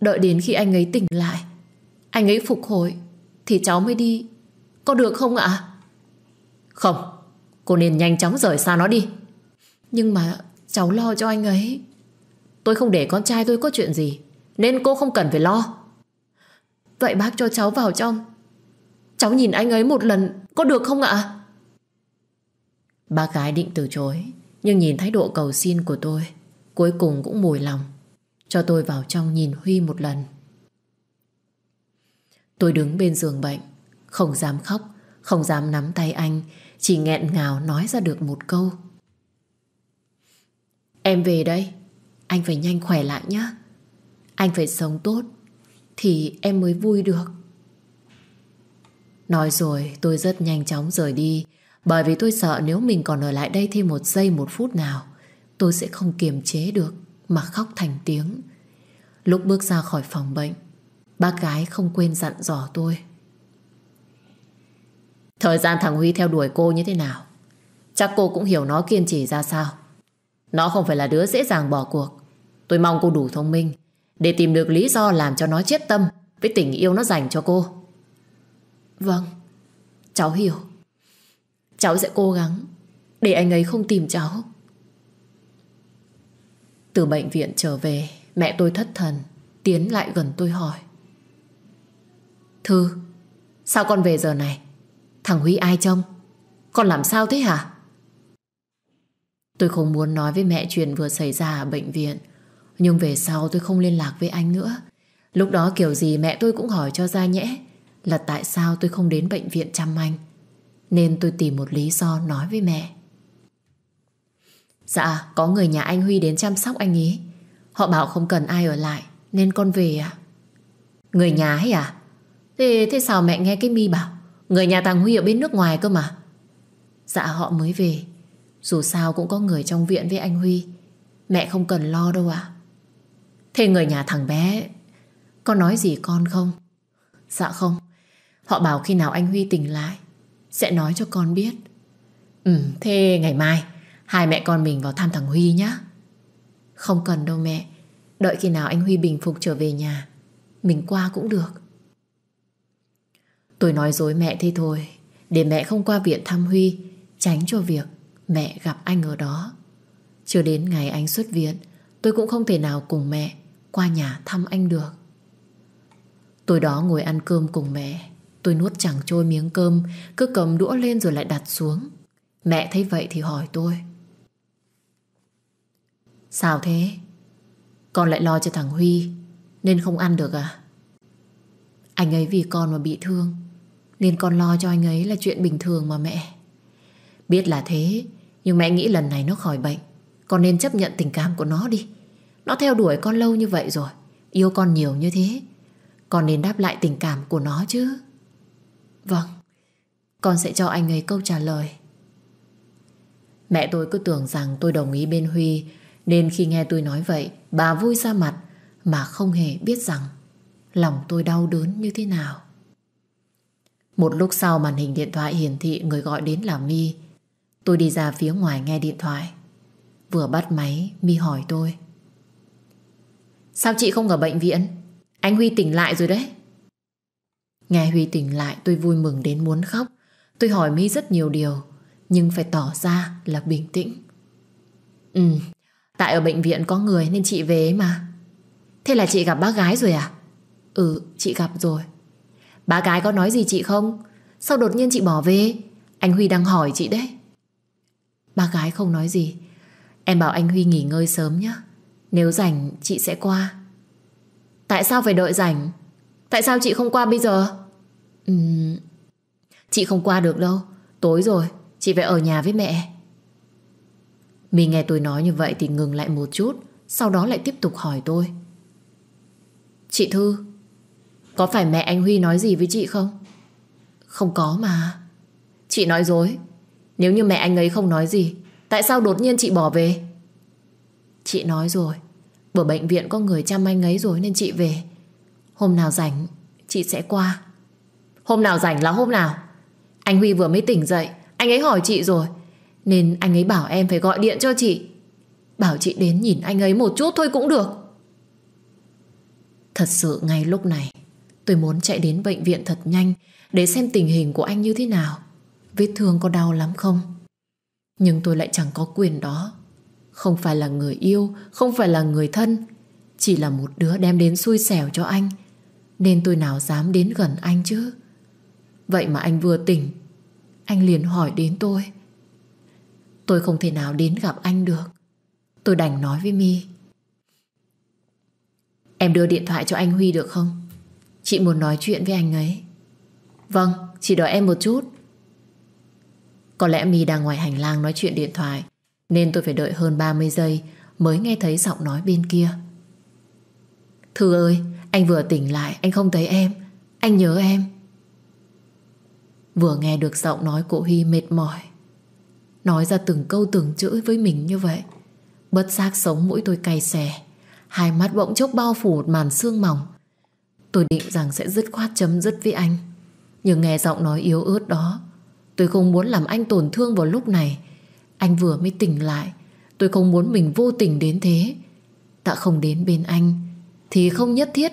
Đợi đến khi anh ấy tỉnh lại Anh ấy phục hồi Thì cháu mới đi Có được không ạ Không Cô nên nhanh chóng rời xa nó đi Nhưng mà cháu lo cho anh ấy Tôi không để con trai tôi có chuyện gì Nên cô không cần phải lo Vậy bác cho cháu vào trong Cháu nhìn anh ấy một lần Có được không ạ Bác gái định từ chối Nhưng nhìn thái độ cầu xin của tôi Cuối cùng cũng mùi lòng Cho tôi vào trong nhìn Huy một lần Tôi đứng bên giường bệnh Không dám khóc Không dám nắm tay anh Chỉ nghẹn ngào nói ra được một câu Em về đây Anh phải nhanh khỏe lại nhé Anh phải sống tốt Thì em mới vui được Nói rồi tôi rất nhanh chóng rời đi bởi vì tôi sợ nếu mình còn ở lại đây thêm một giây một phút nào tôi sẽ không kiềm chế được mà khóc thành tiếng. Lúc bước ra khỏi phòng bệnh bác gái không quên dặn dò tôi. Thời gian thằng Huy theo đuổi cô như thế nào? Chắc cô cũng hiểu nó kiên trì ra sao. Nó không phải là đứa dễ dàng bỏ cuộc. Tôi mong cô đủ thông minh để tìm được lý do làm cho nó chết tâm với tình yêu nó dành cho cô. Vâng Cháu hiểu Cháu sẽ cố gắng Để anh ấy không tìm cháu Từ bệnh viện trở về Mẹ tôi thất thần Tiến lại gần tôi hỏi Thư Sao con về giờ này Thằng Huy ai trông Con làm sao thế hả Tôi không muốn nói với mẹ chuyện vừa xảy ra ở bệnh viện Nhưng về sau tôi không liên lạc với anh nữa Lúc đó kiểu gì mẹ tôi cũng hỏi cho ra nhẽ là tại sao tôi không đến bệnh viện chăm anh. Nên tôi tìm một lý do nói với mẹ. Dạ, có người nhà anh Huy đến chăm sóc anh ấy. Họ bảo không cần ai ở lại, nên con về à? Người nhà ấy à? Thế, thế sao mẹ nghe cái mi bảo? Người nhà thằng Huy ở bên nước ngoài cơ mà. Dạ họ mới về. Dù sao cũng có người trong viện với anh Huy. Mẹ không cần lo đâu ạ. Thế người nhà thằng bé có nói gì con không? Dạ không, Họ bảo khi nào anh Huy tỉnh lại Sẽ nói cho con biết Ừ thế ngày mai Hai mẹ con mình vào thăm thằng Huy nhé Không cần đâu mẹ Đợi khi nào anh Huy bình phục trở về nhà Mình qua cũng được Tôi nói dối mẹ thế thôi Để mẹ không qua viện thăm Huy Tránh cho việc mẹ gặp anh ở đó Chưa đến ngày anh xuất viện Tôi cũng không thể nào cùng mẹ Qua nhà thăm anh được tối đó ngồi ăn cơm cùng mẹ Tôi nuốt chẳng trôi miếng cơm Cứ cầm đũa lên rồi lại đặt xuống Mẹ thấy vậy thì hỏi tôi Sao thế? Con lại lo cho thằng Huy Nên không ăn được à? Anh ấy vì con mà bị thương Nên con lo cho anh ấy là chuyện bình thường mà mẹ Biết là thế Nhưng mẹ nghĩ lần này nó khỏi bệnh Con nên chấp nhận tình cảm của nó đi Nó theo đuổi con lâu như vậy rồi Yêu con nhiều như thế Con nên đáp lại tình cảm của nó chứ Vâng Con sẽ cho anh ấy câu trả lời Mẹ tôi cứ tưởng rằng tôi đồng ý bên Huy Nên khi nghe tôi nói vậy Bà vui ra mặt Mà không hề biết rằng Lòng tôi đau đớn như thế nào Một lúc sau màn hình điện thoại hiển thị Người gọi đến là mi Tôi đi ra phía ngoài nghe điện thoại Vừa bắt máy mi hỏi tôi Sao chị không ở bệnh viện Anh Huy tỉnh lại rồi đấy Nghe Huy tỉnh lại tôi vui mừng đến muốn khóc. Tôi hỏi Mỹ rất nhiều điều, nhưng phải tỏ ra là bình tĩnh. Ừ, tại ở bệnh viện có người nên chị về ấy mà. Thế là chị gặp bác gái rồi à? Ừ, chị gặp rồi. Bác gái có nói gì chị không? Sao đột nhiên chị bỏ về? Anh Huy đang hỏi chị đấy. Bác gái không nói gì. Em bảo anh Huy nghỉ ngơi sớm nhé. Nếu rảnh, chị sẽ qua. Tại sao phải đợi rảnh? Tại sao chị không qua bây giờ? Ừm... Chị không qua được đâu. Tối rồi, chị phải ở nhà với mẹ. Mình nghe tôi nói như vậy thì ngừng lại một chút, sau đó lại tiếp tục hỏi tôi. Chị Thư, có phải mẹ anh Huy nói gì với chị không? Không có mà. Chị nói dối. Nếu như mẹ anh ấy không nói gì, tại sao đột nhiên chị bỏ về? Chị nói rồi, bữa bệnh viện có người chăm anh ấy rồi nên chị về. Hôm nào rảnh Chị sẽ qua Hôm nào rảnh là hôm nào Anh Huy vừa mới tỉnh dậy Anh ấy hỏi chị rồi Nên anh ấy bảo em phải gọi điện cho chị Bảo chị đến nhìn anh ấy một chút thôi cũng được Thật sự ngay lúc này Tôi muốn chạy đến bệnh viện thật nhanh Để xem tình hình của anh như thế nào Vết thương có đau lắm không Nhưng tôi lại chẳng có quyền đó Không phải là người yêu Không phải là người thân Chỉ là một đứa đem đến xui xẻo cho anh nên tôi nào dám đến gần anh chứ Vậy mà anh vừa tỉnh Anh liền hỏi đến tôi Tôi không thể nào đến gặp anh được Tôi đành nói với mi, Em đưa điện thoại cho anh Huy được không Chị muốn nói chuyện với anh ấy Vâng, chị đợi em một chút Có lẽ mi đang ngoài hành lang nói chuyện điện thoại Nên tôi phải đợi hơn 30 giây Mới nghe thấy giọng nói bên kia Thư ơi anh vừa tỉnh lại Anh không thấy em Anh nhớ em Vừa nghe được giọng nói của Huy mệt mỏi Nói ra từng câu từng chữ với mình như vậy Bất giác sống mũi tôi cay xè Hai mắt bỗng chốc bao phủ một màn sương mỏng Tôi định rằng sẽ dứt khoát chấm dứt với anh Nhưng nghe giọng nói yếu ớt đó Tôi không muốn làm anh tổn thương vào lúc này Anh vừa mới tỉnh lại Tôi không muốn mình vô tình đến thế Đã không đến bên anh Thì không nhất thiết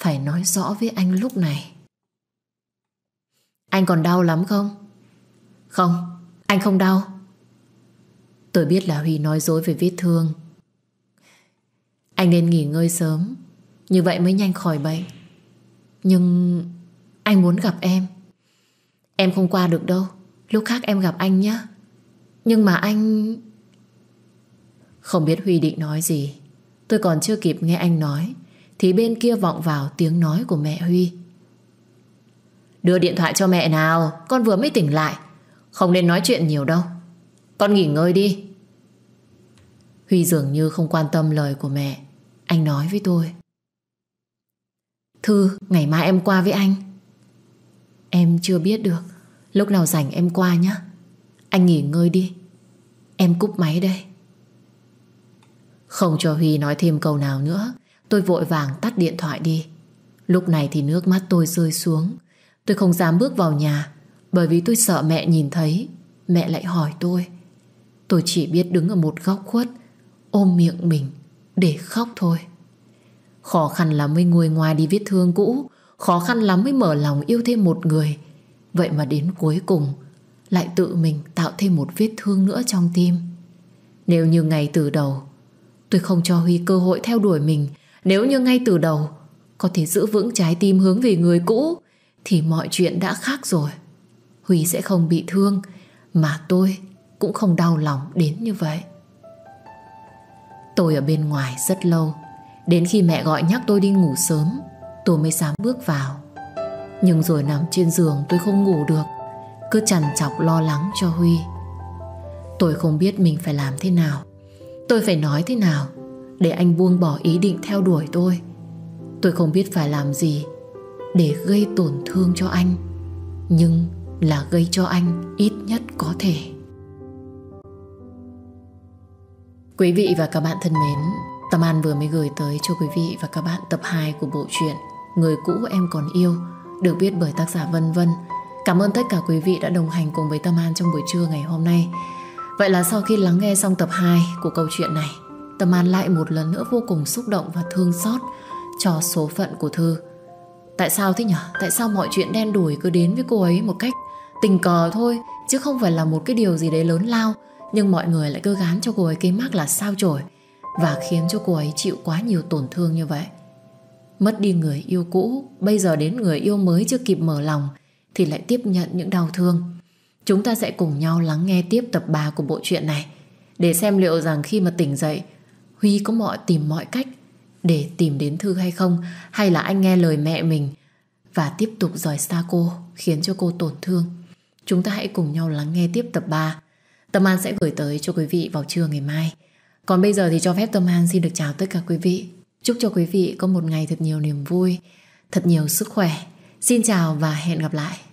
phải nói rõ với anh lúc này. Anh còn đau lắm không? Không, anh không đau. Tôi biết là Huy nói dối về vết thương. Anh nên nghỉ ngơi sớm, như vậy mới nhanh khỏi bệnh. Nhưng anh muốn gặp em. Em không qua được đâu, lúc khác em gặp anh nhé. Nhưng mà anh... Không biết Huy định nói gì Tôi còn chưa kịp nghe anh nói thì bên kia vọng vào tiếng nói của mẹ Huy Đưa điện thoại cho mẹ nào Con vừa mới tỉnh lại Không nên nói chuyện nhiều đâu Con nghỉ ngơi đi Huy dường như không quan tâm lời của mẹ Anh nói với tôi Thư, ngày mai em qua với anh Em chưa biết được Lúc nào rảnh em qua nhé Anh nghỉ ngơi đi Em cúp máy đây Không cho Huy nói thêm câu nào nữa Tôi vội vàng tắt điện thoại đi Lúc này thì nước mắt tôi rơi xuống Tôi không dám bước vào nhà Bởi vì tôi sợ mẹ nhìn thấy Mẹ lại hỏi tôi Tôi chỉ biết đứng ở một góc khuất Ôm miệng mình Để khóc thôi Khó khăn lắm mới ngồi ngoài đi viết thương cũ Khó khăn lắm mới mở lòng yêu thêm một người Vậy mà đến cuối cùng Lại tự mình tạo thêm một vết thương nữa trong tim Nếu như ngày từ đầu Tôi không cho Huy cơ hội theo đuổi mình nếu như ngay từ đầu có thể giữ vững trái tim hướng về người cũ thì mọi chuyện đã khác rồi. Huy sẽ không bị thương mà tôi cũng không đau lòng đến như vậy. Tôi ở bên ngoài rất lâu Đến khi mẹ gọi nhắc tôi đi ngủ sớm Tôi mới dám bước vào Nhưng rồi nằm trên giường tôi không ngủ được Cứ chằn chọc lo lắng cho Huy Tôi không biết mình phải làm thế nào Tôi phải nói thế nào để anh buông bỏ ý định theo đuổi tôi. Tôi không biết phải làm gì để gây tổn thương cho anh, nhưng là gây cho anh ít nhất có thể. Quý vị và các bạn thân mến, Tâm An vừa mới gửi tới cho quý vị và các bạn tập 2 của bộ truyện Người cũ em còn yêu, được viết bởi tác giả Vân Vân. Cảm ơn tất cả quý vị đã đồng hành cùng với Tâm An trong buổi trưa ngày hôm nay. Vậy là sau khi lắng nghe xong tập 2 của câu chuyện này, Tâm An lại một lần nữa vô cùng xúc động và thương xót cho số phận của Thư. Tại sao thế nhỉ? Tại sao mọi chuyện đen đủi cứ đến với cô ấy một cách tình cờ thôi, chứ không phải là một cái điều gì đấy lớn lao. Nhưng mọi người lại cứ gán cho cô ấy cái mắc là sao chổi và khiến cho cô ấy chịu quá nhiều tổn thương như vậy. Mất đi người yêu cũ, bây giờ đến người yêu mới chưa kịp mở lòng thì lại tiếp nhận những đau thương. Chúng ta sẽ cùng nhau lắng nghe tiếp tập 3 của bộ truyện này để xem liệu rằng khi mà tỉnh dậy Huy có mọi tìm mọi cách để tìm đến Thư hay không hay là anh nghe lời mẹ mình và tiếp tục rời xa cô khiến cho cô tổn thương. Chúng ta hãy cùng nhau lắng nghe tiếp tập 3. Tâm An sẽ gửi tới cho quý vị vào trưa ngày mai. Còn bây giờ thì cho phép Tâm An xin được chào tất cả quý vị. Chúc cho quý vị có một ngày thật nhiều niềm vui, thật nhiều sức khỏe. Xin chào và hẹn gặp lại.